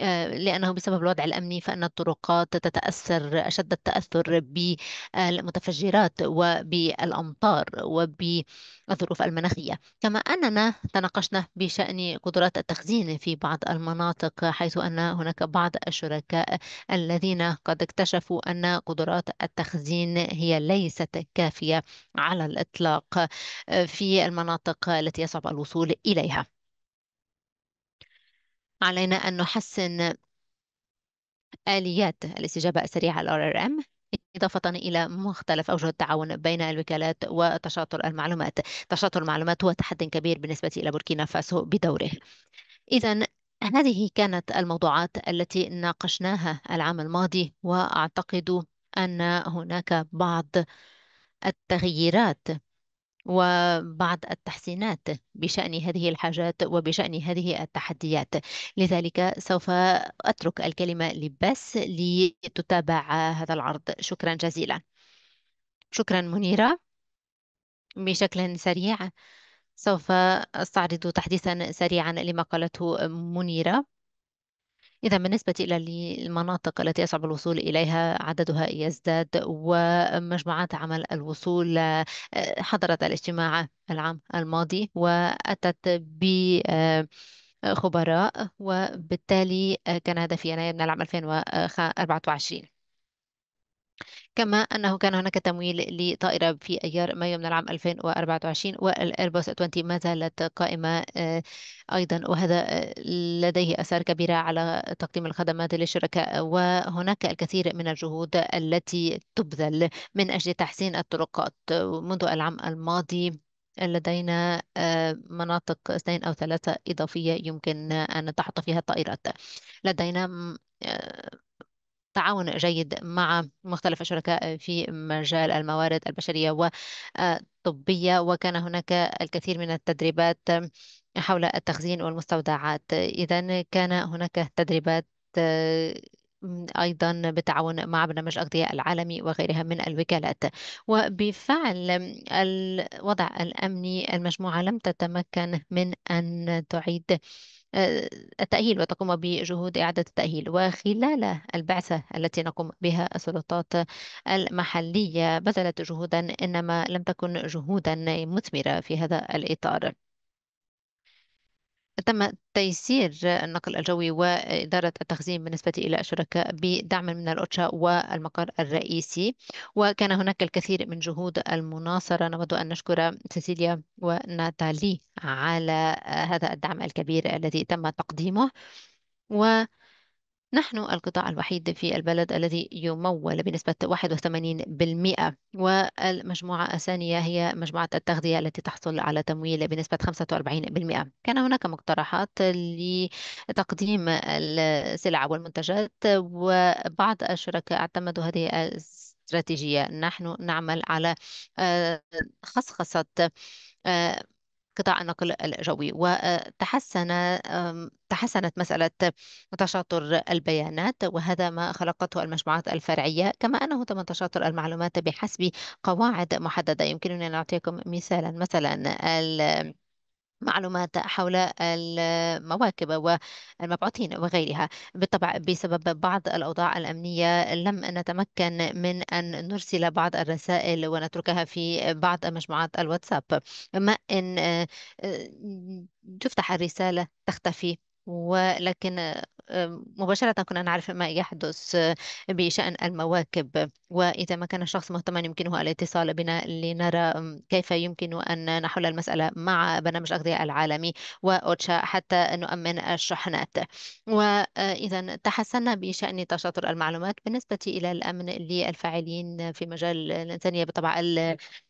S2: آه، لأنه بسبب الوضع الأمني فإن الطرقات تتأثر أشد التأثر بالمتفجرات آه، وبالأمطار وبالظروف المناخية كما أننا تناقشنا بشأن قدرات التخزين في بعض المناطق حيث أن هناك بعض الشركاء الذين قد اكتشفوا أن قدرات التخزين هي ليست كافية على الإطلاق آه، في المناطق التي يصعب الوصول إليها علينا أن نحسن آليات الاستجابة السريعة ال RRM إضافة إلى مختلف أوجه التعاون بين الوكالات وتشاطر المعلومات تشاطر المعلومات هو تحد كبير بالنسبة إلى بوركينا فاسو بدوره إذا هذه كانت الموضوعات التي ناقشناها العام الماضي وأعتقد أن هناك بعض التغييرات وبعض التحسينات بشأن هذه الحاجات وبشأن هذه التحديات لذلك سوف أترك الكلمة لبس لتتابع هذا العرض شكرا جزيلا شكرا منيرة بشكل سريع سوف أستعرض تحديثا سريعا لما قالته منيرة إذا بالنسبة إلى المناطق التي يصعب الوصول إليها عددها يزداد ومجموعات عمل الوصول آه، حضرت الاجتماع العام الماضي وأتت ب آه، خبراء وبالتالي آه، كان هدفي يناير من العام 2024 كما أنه كان هناك تمويل لطائرة في أيار مايو من العام 2024 والإيرباص 20 ما زالت قائمة آه، أيضا وهذا آه، لديه أثار كبيرة على تقديم الخدمات للشركاء وهناك الكثير من الجهود التي تبذل من أجل تحسين الطرقات منذ العام الماضي لدينا آه، مناطق اثنين أو ثلاثة إضافية يمكن أن تحط فيها الطائرات لدينا تعاون جيد مع مختلف الشركاء في مجال الموارد البشرية والطبية وكان هناك الكثير من التدريبات حول التخزين والمستودعات إذا كان هناك تدريبات آه، أيضا بالتعاون مع برنامج اغذيه العالمي وغيرها من الوكالات وبفعل الوضع الأمني المجموعة لم تتمكن من أن تعيد التأهيل وتقوم بجهود إعادة التأهيل وخلال البعثة التي نقوم بها السلطات المحلية بذلت جهودا إنما لم تكن جهودا مثمرة في هذا الإطار تم تيسير النقل الجوي وإدارة التخزين بالنسبة إلى الشركاء بدعم من الأوتشا والمقر الرئيسي وكان هناك الكثير من جهود المناصرة نود أن نشكر سيسيليا وناتالي على هذا الدعم الكبير الذي تم تقديمه و نحن القطاع الوحيد في البلد الذي يمول بنسبة 81% والمجموعة الثانية هي مجموعة التغذية التي تحصل على تمويل بنسبة 45% كان هناك مقترحات لتقديم السلع والمنتجات وبعض الشركاء اعتمدوا هذه استراتيجية نحن نعمل على آه، خصخصة آه، قطاع النقل الجوي وتحسن تحسنت مسألة تشاطر البيانات وهذا ما خلقته المجموعات الفرعية كما أنه تم تشاطر المعلومات بحسب قواعد محددة يمكنني أن أعطيكم مثالا مثلا معلومات حول المواكب والمبعوثين وغيرها بالطبع بسبب بعض الأوضاع الأمنية لم نتمكن من أن نرسل بعض الرسائل ونتركها في بعض مجموعات الواتساب ما إن آه، آه، تفتح الرسالة تختفي ولكن مباشرة كنا نعرف ما يحدث بشأن المواكب وإذا ما كان الشخص مهتما يمكنه الاتصال بنا لنرى كيف يمكن أن نحل المسألة مع برنامج أغذية العالمي وأوتشا حتى نؤمن الشحنات وإذا تحسنا بشأن تشاطر المعلومات بالنسبة إلى الأمن للفاعلين في مجال الإنسانية بطبع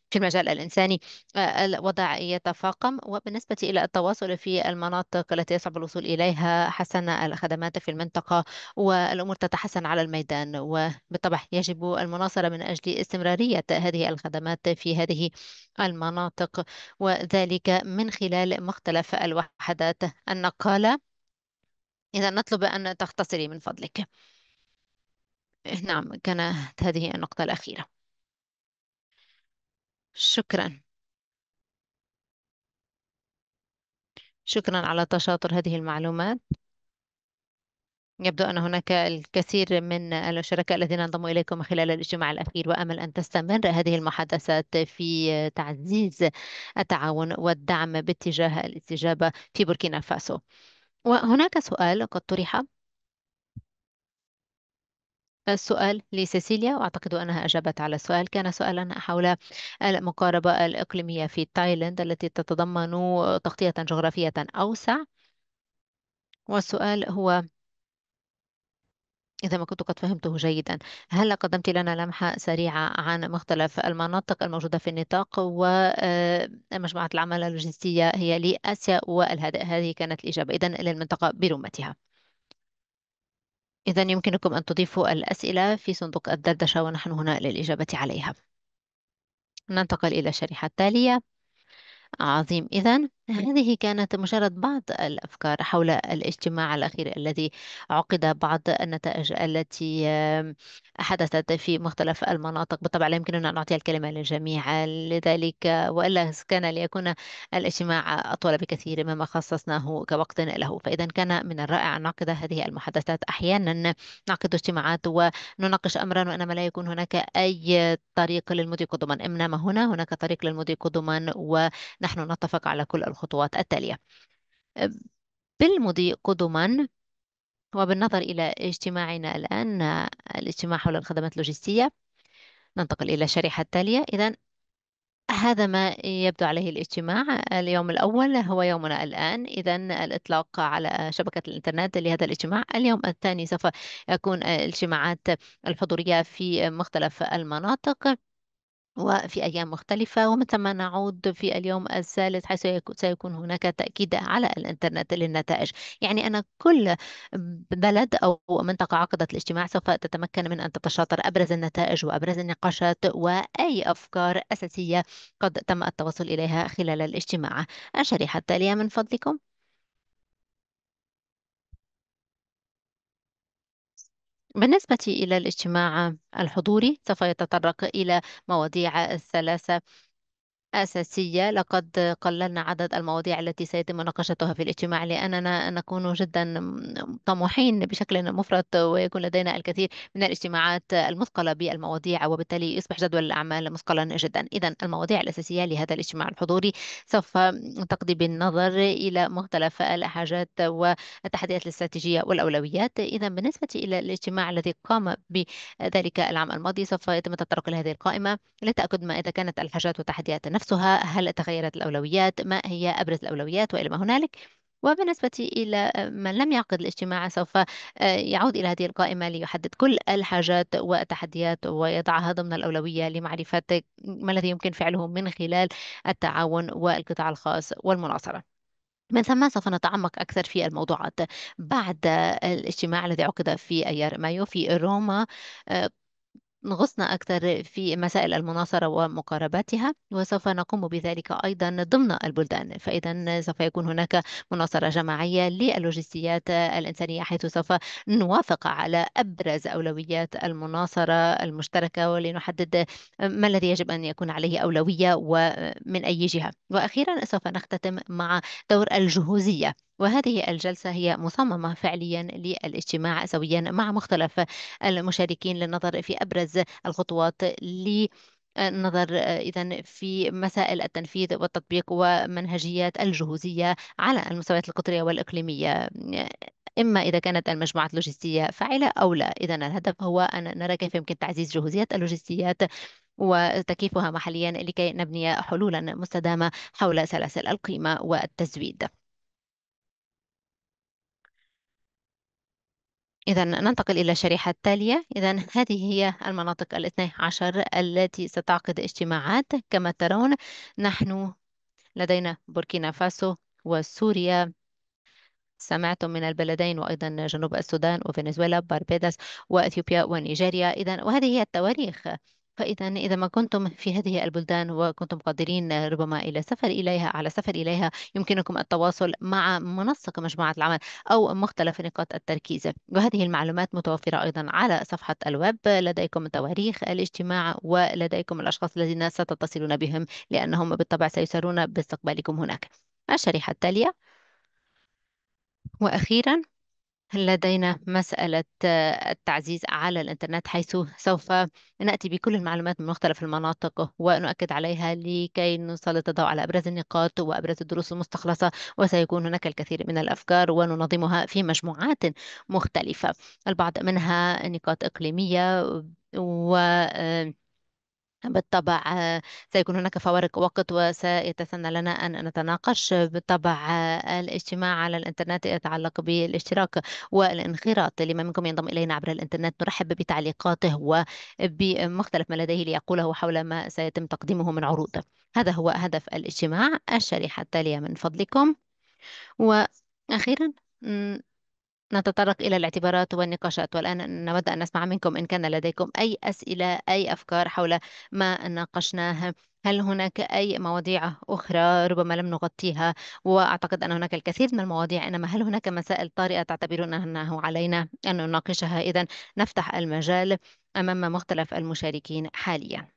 S2: في المجال الإنساني آه، الوضع يتفاقم وبالنسبة إلى التواصل في المناطق التي يصعب الوصول إليها حسن الخدمات الأزمات في المنطقة والأمور تتحسن على الميدان وبالطبع يجب المناصرة من أجل استمرارية هذه الخدمات في هذه المناطق وذلك من خلال مختلف الوحدات النقالة إذا نطلب أن تختصري من فضلك نعم كانت هذه النقطة الأخيرة شكرا شكرا على تشاطر هذه المعلومات يبدو أن هناك الكثير من الشركاء الذين انضموا إليكم خلال الاجتماع الأخير وأمل أن تستمر هذه المحادثات في تعزيز التعاون والدعم باتجاه الاستجابة في بوركينا فاسو وهناك سؤال قد طرح السؤال لسيسيليا وأعتقد أنها أجابت على السؤال كان سؤالا حول المقاربة الإقليمية في تايلاند التي تتضمن تغطية جغرافية أوسع والسؤال هو إذا ما كنت قد فهمته جيدا هل قدمت لنا لمحة سريعة عن مختلف المناطق الموجودة في النطاق ومجموعة آه، العمل اللوجستية هي لآسيا والهدأ هذه كانت الإجابة إذا المنطقة برمتها إذا يمكنكم أن تضيفوا الأسئلة في صندوق الدردشة ونحن هنا للإجابة عليها ننتقل إلى الشريحة التالية عظيم إذا (laughs) هذه كانت مجرد بعض الأفكار حول الاجتماع الأخير الذي عقد بعض النتائج التي حدثت في مختلف المناطق بالطبع لا يمكننا أن نعطي الكلمة للجميع لذلك وإلا كان ليكون الاجتماع أطول بكثير مما خصصناه كوقت له فإذا كان من الرائع أن نعقد هذه المحادثات أحيانا نعقد اجتماعات ونناقش أمرا وإنما لا يكون هناك أي طريق للمضي قدما إنما هنا هناك طريق للمضي قدما ونحن نتفق على كل الخطوات التالية بالمضي قدما وبالنظر إلى اجتماعنا الآن الاجتماع حول الخدمات اللوجستية ننتقل إلى الشريحة التالية إذا هذا ما يبدو عليه الاجتماع اليوم الأول هو يومنا الآن إذا الإطلاق على شبكة الإنترنت لهذا الاجتماع اليوم الثاني سوف يكون الاجتماعات الحضورية في مختلف المناطق وفي أيام مختلفة ومتى ما نعود في اليوم الثالث حيث سيكون هناك تأكيد على الإنترنت للنتائج يعني أن كل بلد أو منطقة عقدت الاجتماع سوف تتمكن من أن تتشاطر أبرز النتائج وأبرز النقاشات وأي أفكار أساسية قد تم التوصل إليها خلال الاجتماع الشريحة التالية من فضلكم بالنسبة إلى الاجتماع الحضوري سوف يتطرق إلى مواضيع الثلاثة أساسية لقد قللنا عدد المواضيع التي سيتم مناقشتها في الاجتماع لأننا نكون جدا طموحين بشكل مفرط ويكون لدينا الكثير من الاجتماعات المثقلة بالمواضيع وبالتالي يصبح جدول الأعمال مثقلا جدا إذا المواضيع الأساسية لهذا الاجتماع الحضوري سوف تقضي بالنظر إلى مختلف الحاجات والتحديات الاستراتيجية والأولويات إذا بالنسبة إلى الاجتماع الذي قام بذلك العام الماضي سوف يتم التطرق لهذه القائمة للتأكد ما إذا كانت الحاجات والتحديات نفس نفسها هل تغيرت الأولويات ما هي أبرز الأولويات وإلى ما هنالك وبالنسبة إلى من لم يعقد الاجتماع سوف آه، يعود إلى هذه القائمة ليحدد كل الحاجات والتحديات ويضعها ضمن الأولوية لمعرفة ما الذي يمكن فعله من خلال التعاون والقطاع الخاص والمناصرة من ثم سوف نتعمق أكثر في الموضوعات بعد الاجتماع الذي عقد في أيار مايو في روما آه، نغصنا أكثر في مسائل المناصرة ومقارباتها وسوف نقوم بذلك أيضا ضمن البلدان فإذا سوف يكون هناك مناصرة جماعية للوجستيات الإنسانية حيث سوف نوافق على أبرز أولويات المناصرة المشتركة ولنحدد ما الذي يجب أن يكون عليه أولوية ومن أي جهة وأخيرا سوف نختتم مع دور الجهوزية وهذه الجلسة هي مصممة فعليا للاجتماع سويا مع مختلف المشاركين للنظر في أبرز الخطوات ل النظر إذا في مسائل التنفيذ والتطبيق ومنهجيات الجهوزية على المستويات القطرية والإقليمية إما إذا كانت المجموعات اللوجستية فاعلة أو لا إذا الهدف هو أن نرى كيف يمكن تعزيز جهوزيات اللوجستيات وتكييفها محليا لكي نبني حلولا مستدامة حول سلاسل القيمة والتزويد إذا ننتقل إلى الشريحة التالية إذا هذه هي المناطق الاثنى عشر التي ستعقد اجتماعات كما ترون نحن لدينا بوركينا فاسو وسوريا سمعتم من البلدين وأيضا جنوب السودان وفنزويلا باربيداس وأثيوبيا ونيجيريا إذا وهذه هي التواريخ فإذا إذا ما كنتم في هذه البلدان وكنتم قادرين ربما إلى سفر إليها على سفر إليها يمكنكم التواصل مع منصة مجموعة العمل أو مختلف نقاط التركيز وهذه المعلومات متوفرة أيضا على صفحة الويب لديكم تواريخ الاجتماع ولديكم الأشخاص الذين ستتصلون بهم لأنهم بالطبع سيسرون باستقبالكم هناك الشريحة التالية وأخيرا لدينا مسألة التعزيز على الإنترنت حيث سوف نأتي بكل المعلومات من مختلف المناطق ونؤكد عليها لكي نسلط الضوء على أبرز النقاط وأبرز الدروس المستخلصة وسيكون هناك الكثير من الأفكار وننظمها في مجموعات مختلفة البعض منها نقاط إقليمية و آه، بالطبع سيكون هناك فوارق وقت وسيتسنى لنا أن نتناقش بالطبع الاجتماع على الإنترنت يتعلق بالاشتراك والانخراط لما منكم ينضم إلينا عبر الإنترنت نرحب بتعليقاته وبمختلف ما لديه ليقوله حول ما سيتم تقديمه من عروض هذا هو هدف الاجتماع الشريحة التالية من فضلكم وأخيرا نتطرق إلى الاعتبارات والنقاشات والآن نود أن نسمع منكم إن كان لديكم أي أسئلة أي أفكار حول ما ناقشناه هل هناك أي مواضيع أخرى ربما لم نغطيها وأعتقد أن هناك الكثير من المواضيع إنما هل هناك مسائل طارئة تعتبرون أنه علينا أن نناقشها إذا نفتح المجال أمام مختلف المشاركين حاليا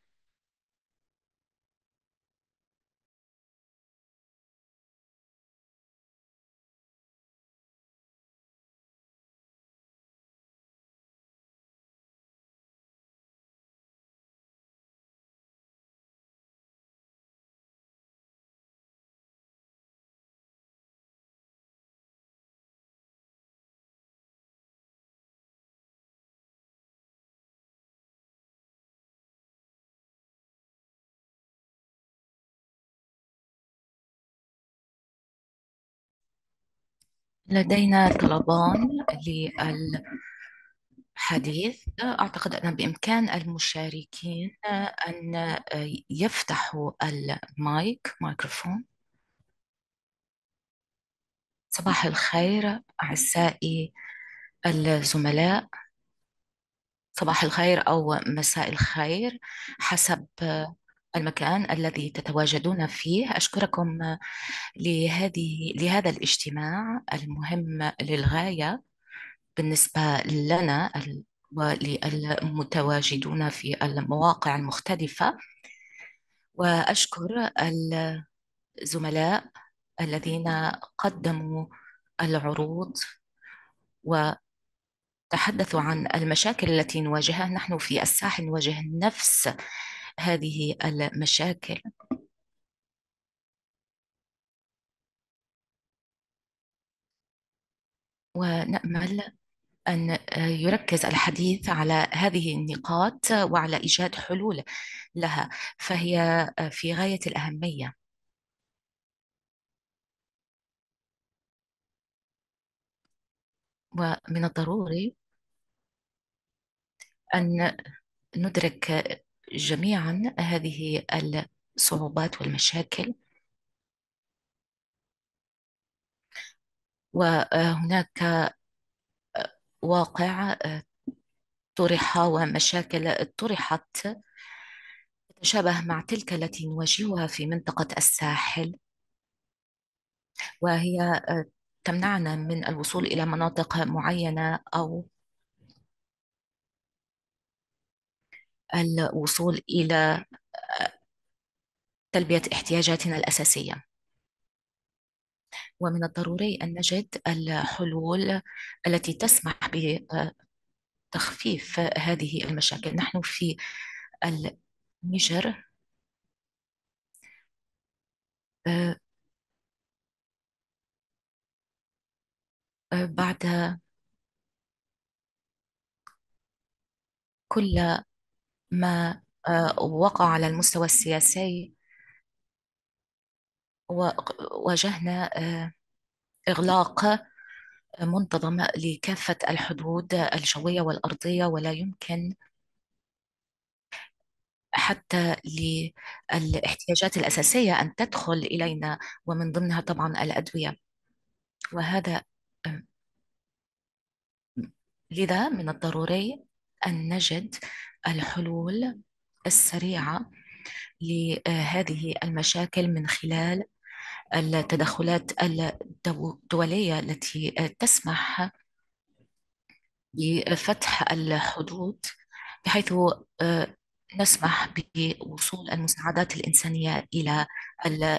S3: لدينا طلبان للحديث أعتقد أن بإمكان المشاركين أن يفتحوا المايك مايكروفون صباح الخير أعزائي الزملاء صباح الخير أو مساء الخير حسب المكان الذي تتواجدون فيه أشكركم لهذه لهذا الاجتماع المهم للغاية بالنسبة لنا وللمتواجدون في المواقع المختلفة وأشكر الزملاء الذين قدموا العروض وتحدثوا عن المشاكل التي نواجهها نحن في الساحل نواجه نفس هذه المشاكل ونامل أن يركز الحديث على هذه النقاط وعلى إيجاد حلول لها فهي في غاية الأهمية ومن الضروري أن ندرك جميعا هذه الصعوبات والمشاكل وهناك واقع طرح ومشاكل طرحت تتشابه مع تلك التي نواجهها في منطقة الساحل وهي تمنعنا من الوصول إلى مناطق معينة أو الوصول إلى تلبية احتياجاتنا الأساسية ومن الضروري أن نجد الحلول التي تسمح بتخفيف هذه المشاكل نحن في النيجر آه، بعد كل ما آه، وقع على المستوى السياسي وواجهنا آه، إغلاق منتظم لكافة الحدود الجوية والأرضية ولا يمكن حتى للاحتياجات الأساسية أن تدخل إلينا ومن ضمنها طبعا الأدوية وهذا آه، لذا من الضروري أن نجد الحلول السريعه لهذه المشاكل من خلال التدخلات الدوليه التي تسمح بفتح الحدود بحيث آه، نسمح بوصول المساعدات الإنسانية إلى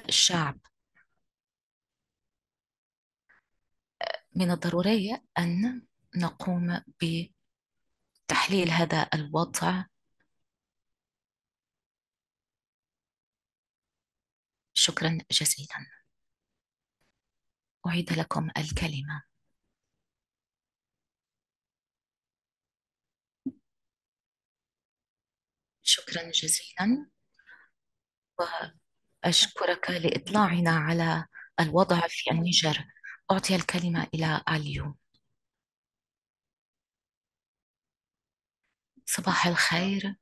S3: الشعب من الضروري أن نقوم ب تحليل هذا الوضع شكرا جزيلا أعيد لكم الكلمة شكرا جزيلا وأشكرك لإطلاعنا على الوضع في النيجر أعطي الكلمة إلى اليو صباح الخير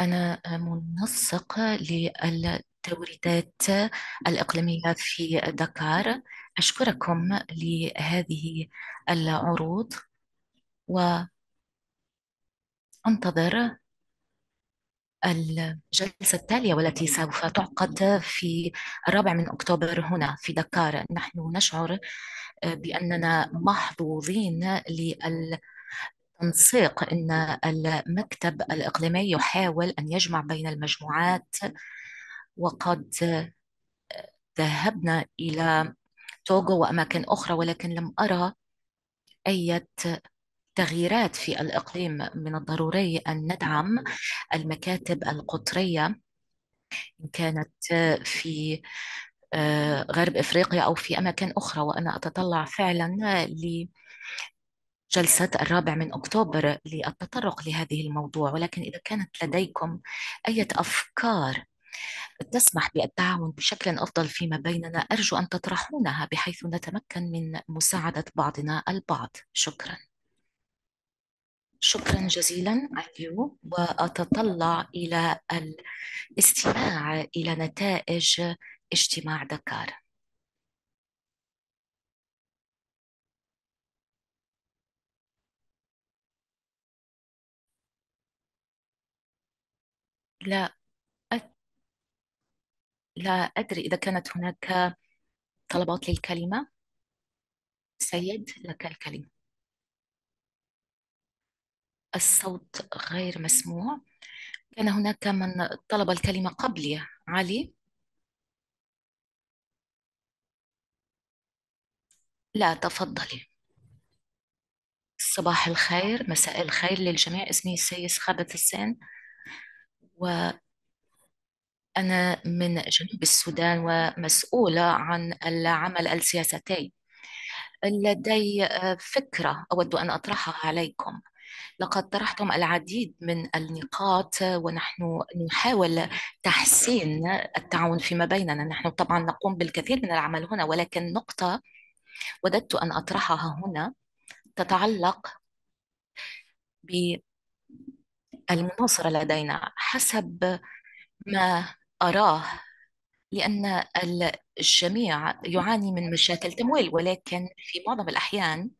S3: أنا منسق للتوريدات الإقليمية في دكار أشكركم لهذه العروض وأنتظر الجلسة التالية والتي سوف تعقد في الرابع من أكتوبر هنا في دكار نحن نشعر آه، بأننا محظوظين لل ان المكتب الاقليمي يحاول ان يجمع بين المجموعات وقد آه، ذهبنا الى توغو واماكن اخرى ولكن لم ارى اي تغييرات في الإقليم من الضروري أن ندعم المكاتب القطرية إن كانت في آه، غرب افريقيا او في اماكن اخرى وانا اتطلع فعلا لجلسه الرابع من اكتوبر للتطرق لهذه الموضوع ولكن اذا كانت لديكم اي افكار تسمح بالتعاون بشكل افضل فيما بيننا ارجو ان تطرحونها بحيث نتمكن من مساعده بعضنا البعض شكرا شكرا جزيلا عليو وأتطلع إلى الاستماع إلى نتائج اجتماع دكار لا أت... لا أدري إذا كانت هناك طلبات للكلمة سيد لك الكلمة الصوت غير مسموع كان هناك من طلب الكلمة قبلي علي لا تفضلي صباح الخير مساء الخير للجميع اسمي سيس السن و وأنا من جنوب السودان ومسؤولة عن العمل السياساتي لدي فكرة أود أن أطرحها عليكم لقد طرحتم العديد من النقاط ونحن نحاول تحسين التعاون فيما بيننا نحن طبعا نقوم بالكثير من العمل هنا ولكن نقطة وددت أن أطرحها هنا تتعلق بالمناصرة لدينا حسب ما أراه لأن الجميع يعاني من مشاكل تمويل ولكن في معظم الأحيان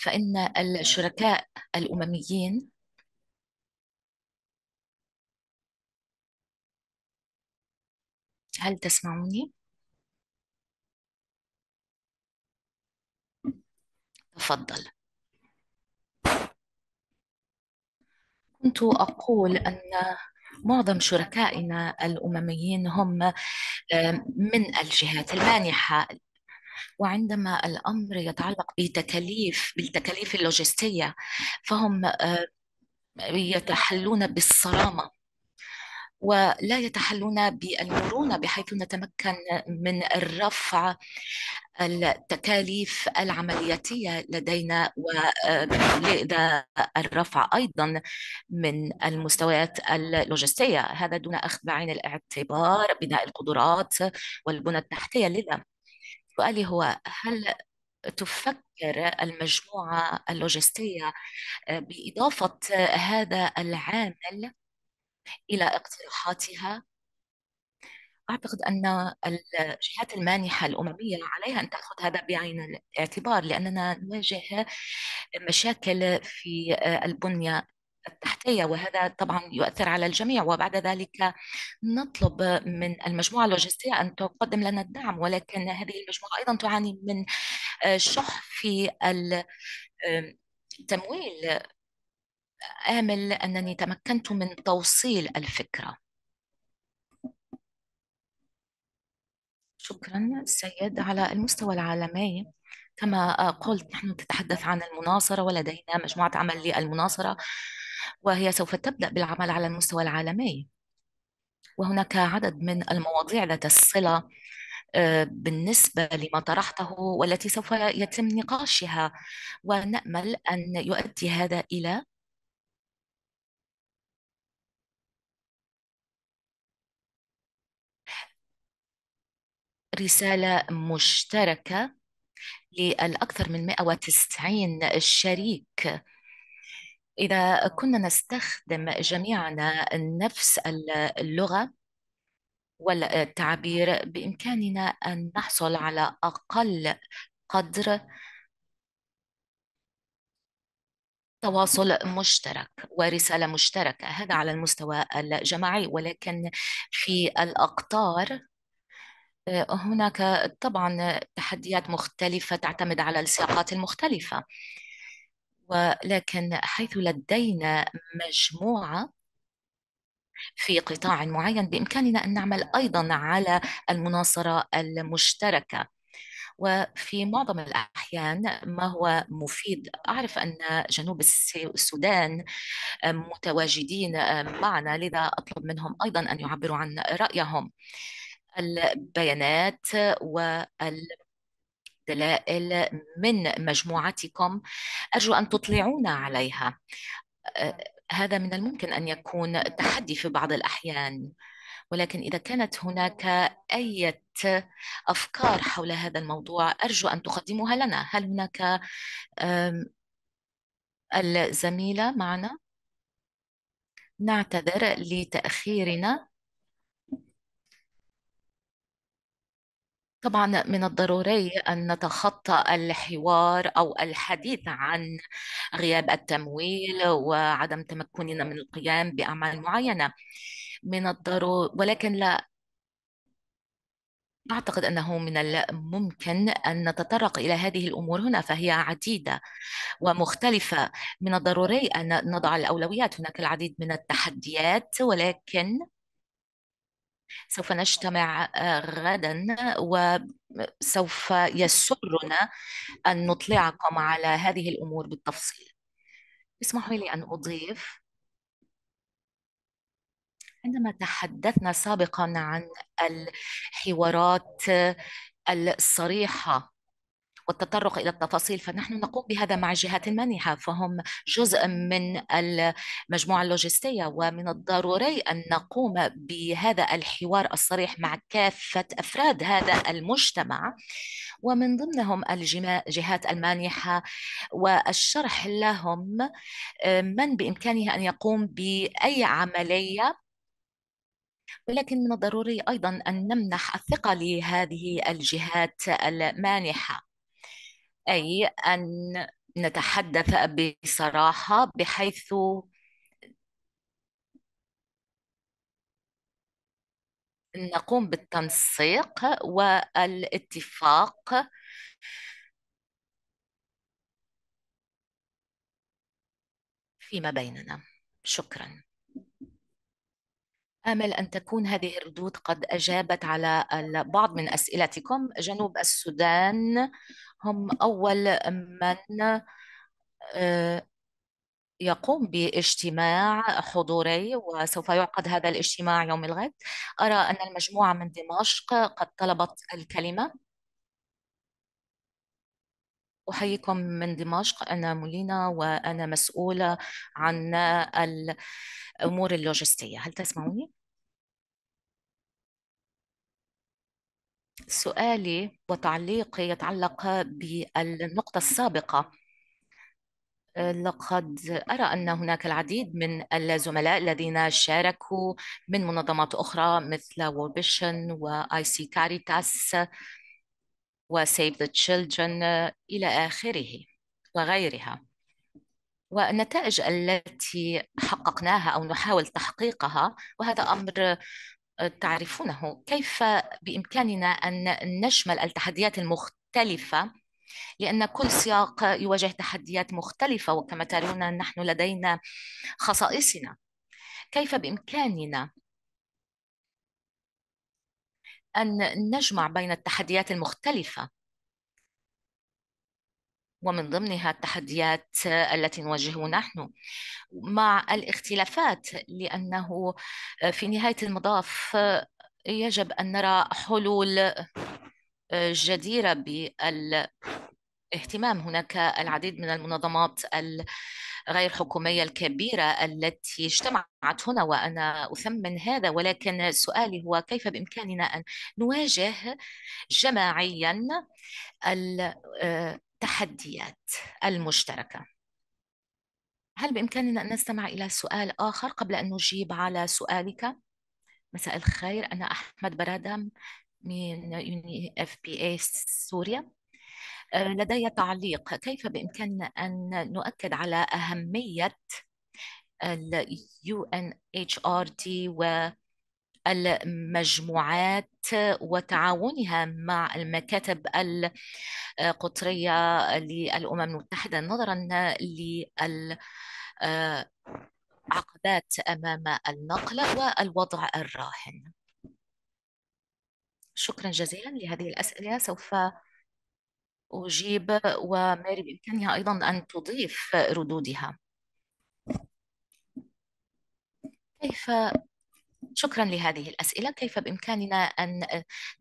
S3: فإن الشركاء الأمميين هل تسمعوني؟ تفضل كنت أقول أن معظم شركائنا الأمميين هم آه، من الجهات المانحة وعندما الأمر يتعلق بتكاليف بالتكاليف اللوجستية فهم آه، يتحلون بالصرامة ولا يتحلون بالمرونة بحيث نتمكن من رفع التكاليف العملياتية لدينا ولذا آه، الرفع أيضا من المستويات اللوجستية هذا دون أخذ بعين الاعتبار بناء القدرات والبنى التحتية لذا سؤالي هو هل تفكر المجموعة اللوجستية آه، بإضافة هذا العامل إلى اقتراحاتها؟ أعتقد أن الجهات المانحة الأممية عليها أن تأخذ هذا بعين الاعتبار لأننا نواجه مشاكل في آه، البنية التحتية وهذا طبعا يؤثر على الجميع وبعد ذلك نطلب من المجموعة اللوجستية أن تقدم لنا الدعم ولكن هذه المجموعة أيضا تعاني من آه، شح في التمويل آمل أنني تمكنت من توصيل الفكرة شكرا سيد على المستوى العالمي كما قلت نحن نتحدث عن المناصرة ولدينا مجموعة عمل للمناصرة وهي سوف تبدأ بالعمل على المستوى العالمي وهناك عدد من المواضيع ذات الصلة آه، بالنسبة لما طرحته والتي سوف يتم نقاشها ونأمل أن يؤدي هذا إلى رسالة مشتركة للأكثر من 190 شريك إذا كنا نستخدم جميعنا نفس اللغة والتعبير بإمكاننا أن نحصل على أقل قدر تواصل مشترك ورسالة مشتركة هذا على المستوى الجماعي ولكن في الأقطار آه، هناك طبعا تحديات مختلفة تعتمد على السياقات المختلفة ولكن حيث لدينا مجموعة في قطاع معين بإمكاننا أن نعمل أيضا على المناصرة المشتركة وفي معظم الأحيان ما هو مفيد أعرف أن جنوب السودان متواجدين معنا لذا أطلب منهم أيضا أن يعبروا عن رأيهم البيانات وال الدلائل من مجموعتكم أرجو أن تطلعونا عليها أه، هذا من الممكن أن يكون تحدي في بعض الأحيان ولكن إذا كانت هناك أي أفكار حول هذا الموضوع أرجو أن تقدموها لنا هل هناك الزميلة معنا؟ نعتذر لتأخيرنا طبعا من الضروري أن نتخطى الحوار أو الحديث عن غياب التمويل وعدم تمكننا من القيام بأعمال معينة من الضروري ولكن لا أعتقد أنه من الممكن أن نتطرق إلى هذه الأمور هنا فهي عديدة ومختلفة من الضروري أن نضع الأولويات هناك العديد من التحديات ولكن سوف نجتمع آه، غدا وسوف يسرنا أن نطلعكم على هذه الأمور بالتفصيل اسمحوا لي أن أضيف عندما تحدثنا سابقا عن الحوارات الصريحة والتطرق الى التفاصيل فنحن نقوم بهذا مع الجهات المانحه فهم جزء من المجموعه اللوجستيه ومن الضروري ان نقوم بهذا الحوار الصريح مع كافه افراد هذا المجتمع ومن ضمنهم الجهات المانحه والشرح لهم آه، من بامكانه ان يقوم باي عمليه ولكن من الضروري ايضا ان نمنح الثقه لهذه الجهات المانحه أي أن نتحدث بصراحة بحيث نقوم بالتنسيق والاتفاق فيما بيننا شكرا آمل أن تكون هذه الردود قد أجابت على بعض من أسئلتكم جنوب السودان هم أول من آه، يقوم باجتماع حضوري وسوف يعقد هذا الاجتماع يوم الغد أرى أن المجموعة من دمشق قد طلبت الكلمة أحييكم من دمشق أنا مولينا وأنا مسؤولة عن الأمور اللوجستية هل تسمعوني؟ سؤالي وتعليقي يتعلق بالنقطة السابقة آه، لقد أرى أن هناك العديد من الزملاء الذين شاركوا من منظمات أخرى مثل ووربيشن وآي سي كاريتاس وسيف ذا تشيلدرن إلى آخره وغيرها والنتائج التي حققناها أو نحاول تحقيقها وهذا أمر تعرفونه كيف بإمكاننا أن نشمل التحديات المختلفة لأن كل سياق يواجه تحديات مختلفة وكما ترون نحن لدينا خصائصنا كيف بإمكاننا أن نجمع بين التحديات المختلفة ومن ضمنها التحديات التي نواجهه نحن مع الاختلافات لانه في نهايه المطاف يجب ان نرى حلول جديره بالاهتمام هناك العديد من المنظمات الغير حكوميه الكبيره التي اجتمعت هنا وانا اثمن هذا ولكن سؤالي هو كيف بامكاننا ان نواجه جماعيا التحديات المشتركه هل بامكاننا ان نستمع الى سؤال اخر قبل ان نجيب على سؤالك مساء الخير انا احمد برادم من يوني اف بي اي سوريا آه، لدي تعليق كيف بامكاننا ان نؤكد على اهميه اليو ان اتش ار دي و المجموعات وتعاونها مع المكاتب القطرية للأمم المتحدة نظرا للعقبات آه، امام النقل والوضع الراهن شكرا جزيلا لهذه الاسئله سوف اجيب وماري بامكانها ايضا ان تضيف ردودها كيف شكرا لهذه الأسئلة كيف بإمكاننا أن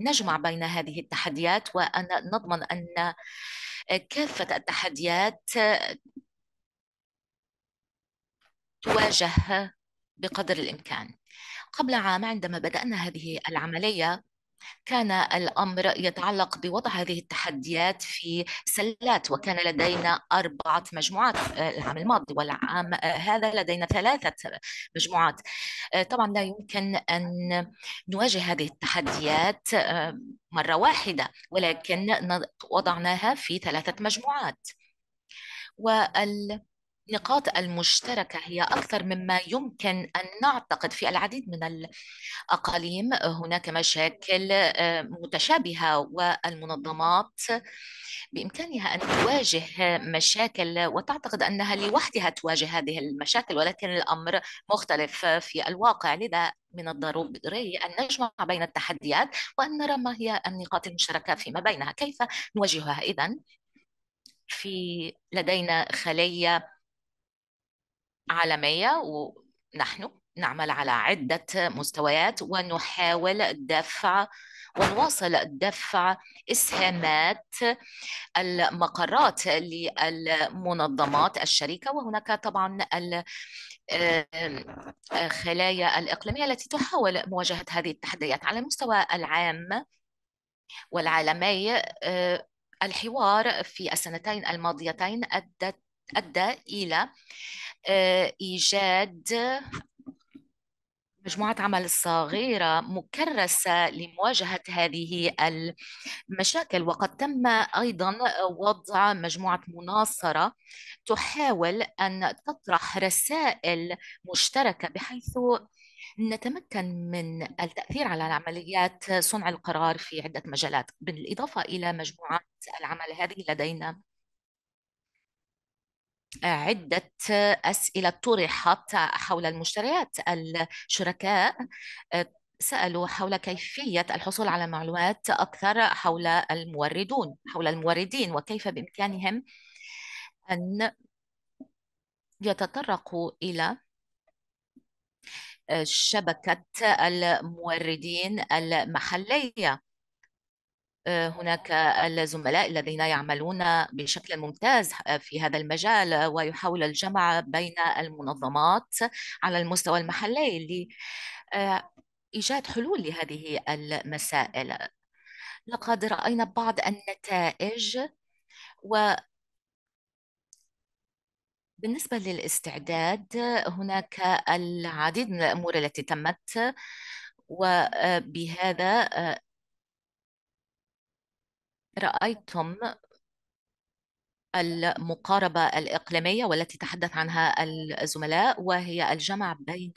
S3: نجمع بين هذه التحديات وأن نضمن أن كافة التحديات تواجه بقدر الإمكان قبل عام عندما بدأنا هذه العملية كان الأمر يتعلق بوضع هذه التحديات في سلات وكان لدينا أربعة مجموعات آه، العام الماضي والعام آه، هذا لدينا ثلاثة مجموعات آه، طبعا لا يمكن أن نواجه هذه التحديات مرة واحدة ولكن وضعناها في ثلاثة مجموعات وال النقاط المشتركة هي أكثر مما يمكن أن نعتقد في العديد من الأقاليم هناك مشاكل آه، متشابهة والمنظمات بإمكانها أن تواجه مشاكل وتعتقد أنها لوحدها تواجه هذه المشاكل ولكن الأمر مختلف في الواقع لذا من الضروري أن نجمع بين التحديات وأن نرى ما هي النقاط المشتركة فيما بينها كيف نواجهها إذن في لدينا خلية عالمية ونحن نعمل على عدة مستويات ونحاول دفع ونواصل دفع اسهامات المقرات للمنظمات الشريكه وهناك طبعا الخلايا الاقليميه التي تحاول مواجهه هذه التحديات على المستوى العام والعالمي الحوار في السنتين الماضيتين ادت ادى الى آه، إيجاد مجموعات عمل صغيرة مكرسة لمواجهة هذه المشاكل وقد تم أيضا وضع مجموعة مناصرة تحاول أن تطرح رسائل مشتركة بحيث نتمكن من التأثير على عمليات صنع القرار في عدة مجالات بالإضافة إلى مجموعات العمل هذه لدينا عدة أسئلة طرحت حول المشتريات الشركاء آه، سألوا حول كيفية الحصول على معلومات أكثر حول الموردون حول الموردين وكيف بإمكانهم أن يتطرقوا إلى آه، شبكة الموردين المحلية هناك الزملاء الذين يعملون بشكل ممتاز في هذا المجال ويحاول الجمع بين المنظمات على المستوى المحلي لإيجاد حلول لهذه المسائل لقد رأينا بعض النتائج و بالنسبة للاستعداد هناك العديد من الأمور التي تمت وبهذا رأيتم المقاربة الإقليمية والتي تحدث عنها الزملاء وهي الجمع بين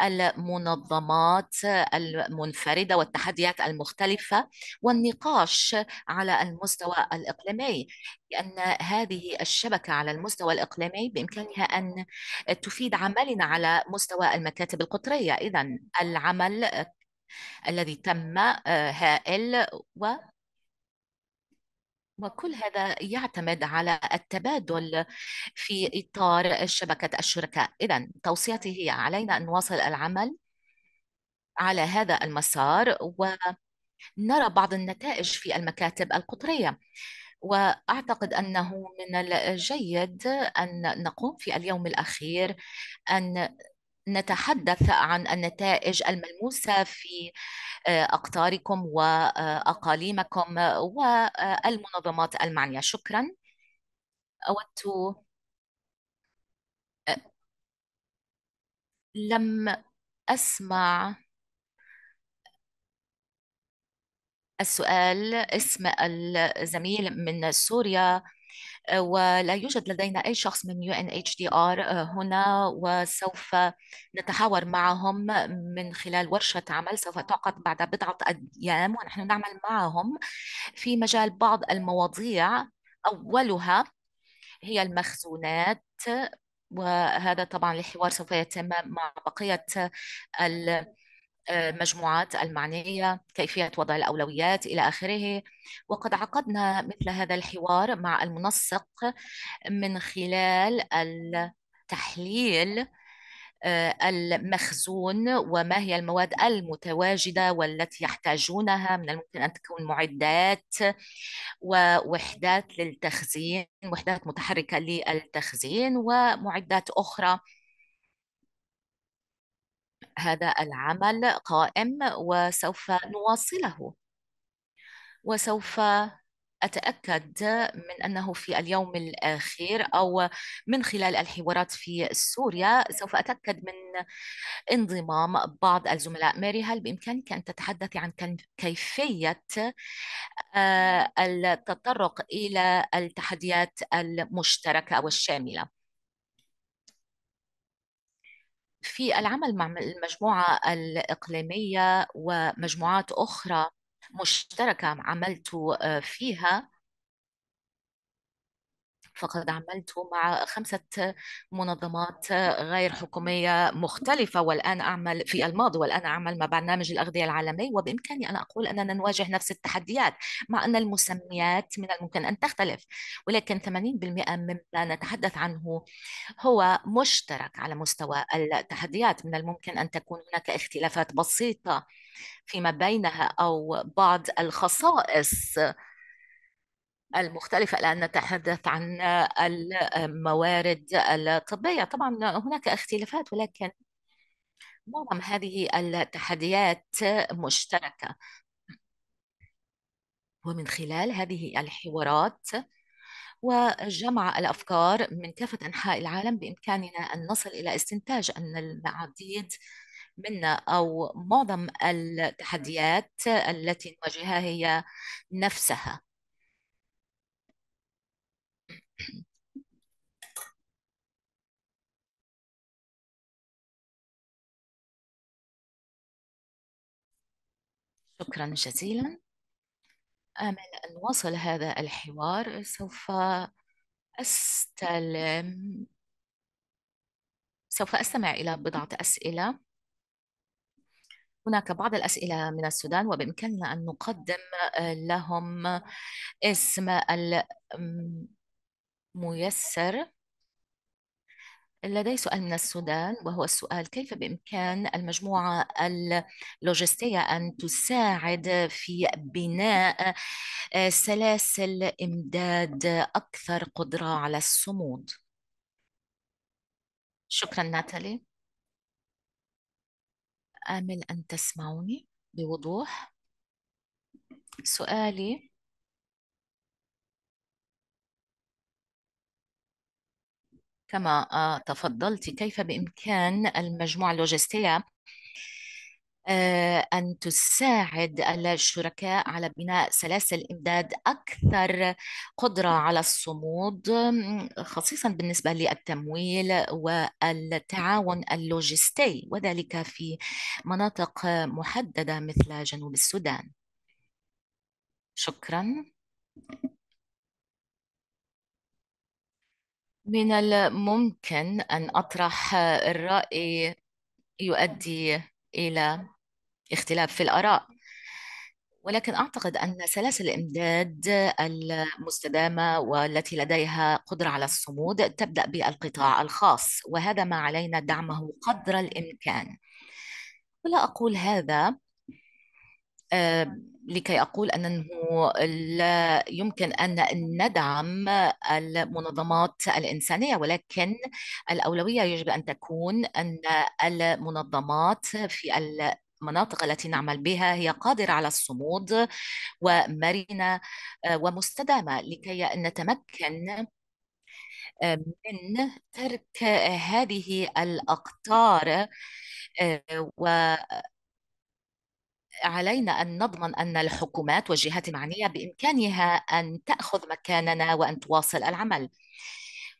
S3: المنظمات المنفردة والتحديات المختلفة والنقاش على المستوى الإقليمي لأن هذه الشبكة على المستوى الإقليمي بإمكانها أن تفيد عملنا على مستوى المكاتب القطرية إذا العمل الذي تم هائل و وكل هذا يعتمد على التبادل في إطار شبكة الشركاء إذا توصيتي هي علينا أن نواصل العمل على هذا المسار ونرى بعض النتائج في المكاتب القطرية واعتقد انه من الجيد ان نقوم في اليوم الاخير ان نتحدث عن النتائج الملموسه في آه، اقطاركم واقاليمكم آه، والمنظمات آه، المعنيه شكرا اود لم اسمع السؤال اسم الزميل من سوريا ولا يوجد لدينا أي شخص من UNHDR آه، هنا وسوف نتحاور معهم من خلال ورشة عمل سوف تعقد بعد بضعة أيام ونحن نعمل معهم في مجال بعض المواضيع أولها هي المخزونات وهذا طبعا الحوار سوف يتم مع بقية ال المجموعات المعنية كيفية وضع الأولويات إلى آخره وقد عقدنا مثل هذا الحوار مع المنسق من خلال التحليل آه، المخزون وما هي المواد المتواجدة والتي يحتاجونها من الممكن أن تكون معدات ووحدات للتخزين وحدات متحركة للتخزين ومعدات أخرى هذا العمل قائم وسوف نواصله وسوف أتأكد من أنه في اليوم الأخير أو من خلال الحوارات في سوريا سوف أتأكد من انضمام بعض الزملاء ماري هل بإمكانك أن تتحدثي عن كيفية آه، التطرق إلى التحديات المشتركة أو الشاملة في العمل مع المجموعة الإقليمية ومجموعات أخرى مشتركة عملت آه، فيها فقد عملت مع خمسة منظمات غير حكومية مختلفة والآن أعمل في الماضي والآن أعمل مع برنامج الأغذية العالمي وبإمكاني أن أقول أننا نواجه نفس التحديات مع أن المسميات من الممكن أن تختلف ولكن 80% مما نتحدث عنه هو مشترك على مستوى التحديات من الممكن أن تكون هناك اختلافات بسيطة فيما بينها أو بعض الخصائص المختلفة الآن نتحدث عن الموارد الطبية طبعا هناك اختلافات ولكن معظم هذه التحديات مشتركة ومن خلال هذه الحوارات وجمع الأفكار من كافة أنحاء العالم بإمكاننا أن نصل إلى استنتاج أن العديد منا أو معظم التحديات التي نواجهها هي نفسها شكرا جزيلا آمل أن وصل هذا الحوار سوف أستلم سوف أستمع إلى بضعة أسئلة هناك بعض الأسئلة من السودان وبإمكاننا أن نقدم لهم اسم الميسر لدي سؤال من السودان وهو السؤال كيف بإمكان المجموعة اللوجستية أن تساعد في بناء آه، سلاسل إمداد أكثر قدرة على الصمود؟ شكرا ناتالي آمل أن تسمعوني بوضوح سؤالي كما تفضلت كيف بإمكان المجموعة اللوجستية آه، أن تساعد الشركاء على بناء سلاسل إمداد أكثر قدرة على الصمود خصيصا بالنسبة للتمويل والتعاون اللوجستي وذلك في مناطق محددة مثل جنوب السودان شكرا من الممكن أن أطرح الرأي يؤدي إلى اختلاف في الآراء ولكن أعتقد أن سلاسل الإمداد المستدامة والتي لديها قدرة على الصمود تبدأ بالقطاع الخاص وهذا ما علينا دعمه قدر الإمكان ولا أقول هذا آه، لكي أقول أنه لا يمكن أن ندعم المنظمات الإنسانية ولكن الأولوية يجب أن تكون أن المنظمات في المناطق التي نعمل بها هي قادرة على الصمود ومرنة آه، ومستدامة لكي نتمكن آه، من ترك هذه الأقطار و علينا أن نضمن أن الحكومات والجهات المعنية بإمكانها أن تأخذ مكاننا وأن تواصل العمل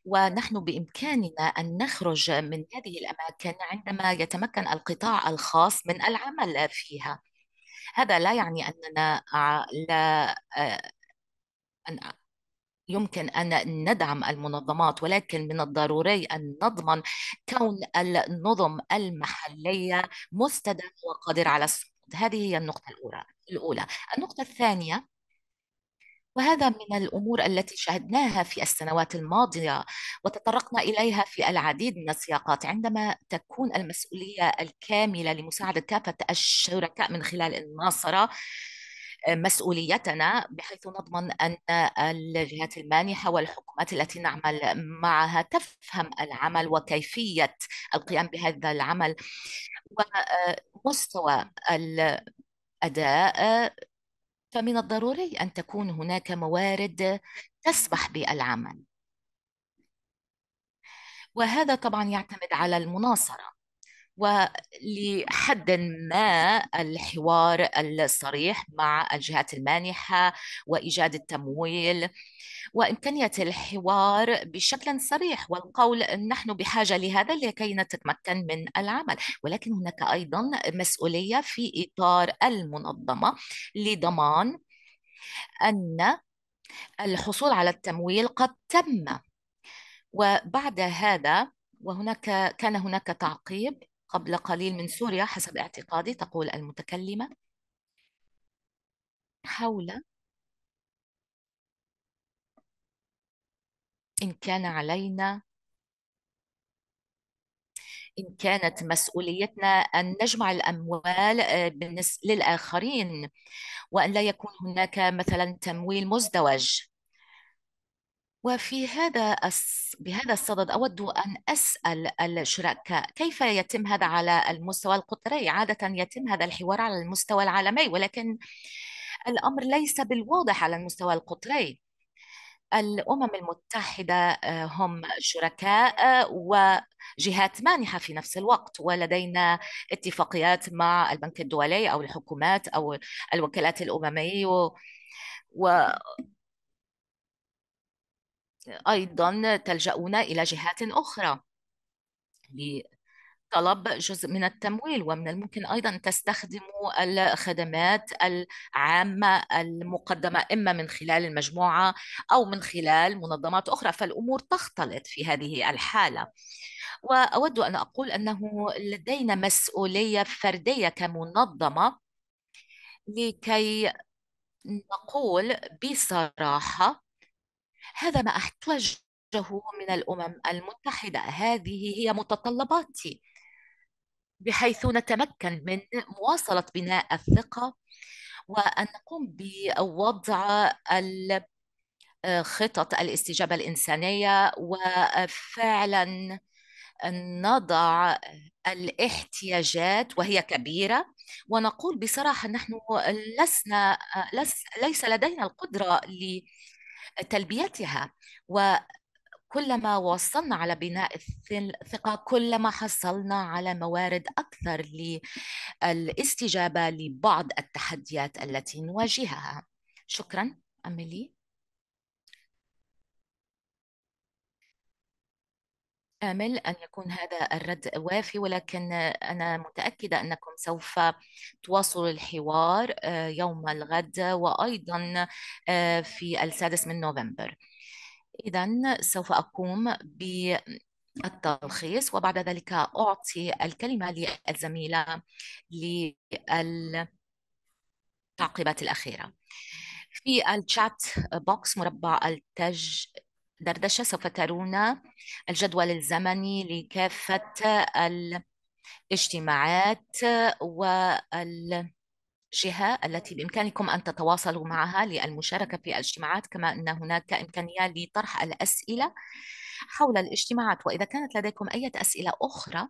S3: ونحن بإمكاننا أن نخرج من هذه الأماكن عندما يتمكن القطاع الخاص من العمل فيها هذا لا يعني أننا لا آه، أن يمكن أن ندعم المنظمات ولكن من الضروري أن نضمن كون النظم المحلية مستدامة وقادرة على السوق هذه هي النقطة الأولى الأولى النقطة الثانية وهذا من الامور التي شهدناها في السنوات الماضيه وتطرقنا اليها في العديد من السياقات عندما تكون المسؤوليه الكامله لمساعده كافه الشركاء من خلال الناصره مسؤوليتنا بحيث نضمن أن الجهات المانحة والحكومات التي نعمل معها تفهم العمل وكيفية القيام بهذا العمل ومستوى الأداء فمن الضروري أن تكون هناك موارد تسمح بالعمل وهذا طبعا يعتمد على المناصرة ولحد ما الحوار الصريح مع الجهات المانحة وإيجاد التمويل وإمكانية الحوار بشكل صريح والقول نحن بحاجة لهذا لكي نتمكن من العمل ولكن هناك أيضا مسؤولية في إطار المنظمة لضمان أن الحصول على التمويل قد تم وبعد هذا وهناك كان هناك تعقيب قبل قليل من سوريا حسب اعتقادي تقول المتكلمة حول إن كان علينا إن كانت مسؤوليتنا أن نجمع الأموال آه، للآخرين وأن لا يكون هناك مثلا تمويل مزدوج وفي هذا الس... بهذا الصدد أود أن أسأل الشركاء كيف يتم هذا على المستوى القطري؟ عادة يتم هذا الحوار على المستوى العالمي ولكن الأمر ليس بالواضح على المستوى القطري. الأمم المتحدة آه، هم شركاء آه، وجهات مانحة في نفس الوقت ولدينا اتفاقيات مع البنك الدولي أو الحكومات أو الوكالات الأممية و... و... أيضا تلجؤون إلى جهات أخرى لطلب جزء من التمويل ومن الممكن أيضا أن تستخدموا الخدمات العامة المقدمة إما من خلال المجموعة أو من خلال منظمات أخرى فالأمور تختلط في هذه الحالة وأود أن أقول أنه لدينا مسؤولية فردية كمنظمة لكي نقول بصراحة هذا ما أحتاجه من الأمم المتحدة هذه هي متطلباتي بحيث نتمكن من مواصلة بناء الثقة وأن نقوم بوضع آه، خطط الاستجابة الإنسانية وفعلا نضع الاحتياجات وهي كبيرة ونقول بصراحة نحن لسنا آه، لس ليس لدينا القدرة تلبيتها و كلما وصلنا على بناء الثقة كلما حصلنا على موارد أكثر للاستجابة لبعض التحديات التي نواجهها شكرا أميلي آمل أن يكون هذا الرد وافي ولكن أنا متأكدة أنكم سوف تواصلوا الحوار آه، يوم الغد وأيضا آه، في السادس من نوفمبر إذا سوف أقوم بالتلخيص وبعد ذلك أعطي الكلمة للزميلة للتعقيبات الأخيرة في الشات بوكس مربع التج دردشة سوف ترون الجدول الزمني لكافة الاجتماعات والجهة التي بإمكانكم أن تتواصلوا معها للمشاركة في الاجتماعات كما أن هناك إمكانية لطرح الأسئلة حول الاجتماعات وإذا كانت لديكم أي أسئلة أخرى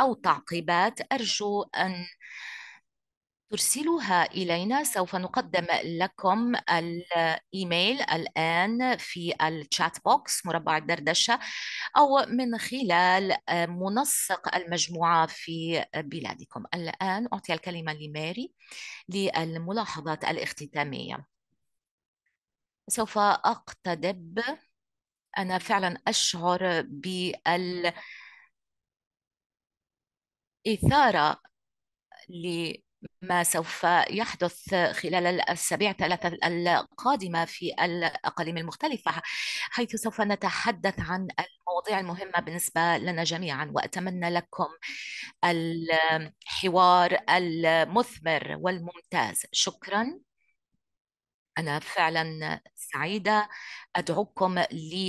S3: أو تعقيبات أرجو أن ترسلوها إلينا سوف نقدم لكم الإيميل الآن في الشات بوكس مربع الدردشة أو من خلال آه، منسق المجموعة في بلادكم الآن أعطي الكلمة لماري للملاحظات الاختتامية سوف أقتدب أنا فعلا أشعر بال إثارة ما سوف يحدث خلال الأسابيع الثلاثة القادمة في الأقاليم المختلفة حيث سوف نتحدث عن المواضيع المهمة بالنسبة لنا جميعا وأتمنى لكم الحوار المثمر والممتاز شكرا أنا فعلا سعيدة أدعوكم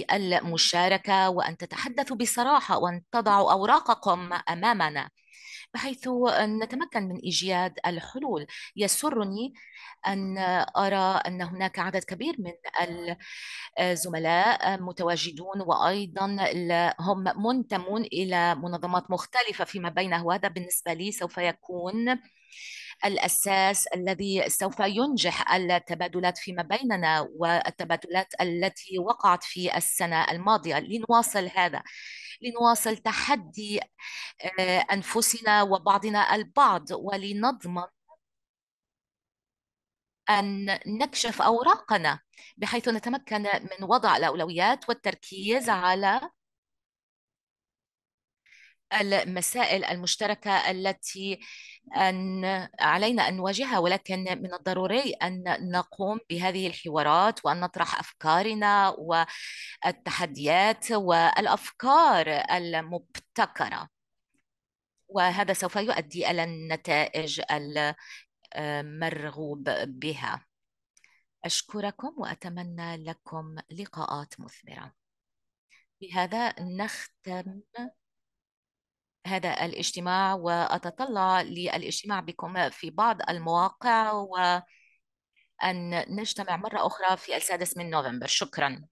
S3: للمشاركة وأن تتحدثوا بصراحة وأن تضعوا أوراقكم أمامنا بحيث نتمكن من إيجاد الحلول يسرني أن أرى أن هناك عدد كبير من الزملاء متواجدون وأيضا هم منتمون إلى منظمات مختلفة فيما بينه وهذا بالنسبة لي سوف يكون الاساس الذي سوف ينجح التبادلات فيما بيننا والتبادلات التي وقعت في السنه الماضيه لنواصل هذا لنواصل تحدي آه، أنفسنا وبعضنا البعض ولنضمن أن نكشف أوراقنا بحيث نتمكن من وضع الأولويات والتركيز على المسائل المشتركه التي أن علينا أن نواجهها ولكن من الضروري أن نقوم بهذه الحوارات وأن نطرح أفكارنا والتحديات والأفكار المبتكرة وهذا سوف يؤدي إلى النتائج المرغوب بها أشكركم وأتمنى لكم لقاءات مثمرة بهذا نختم هذا الاجتماع وأتطلع للاجتماع بكم في بعض المواقع وأن نجتمع مرة أخرى في السادس من نوفمبر شكراً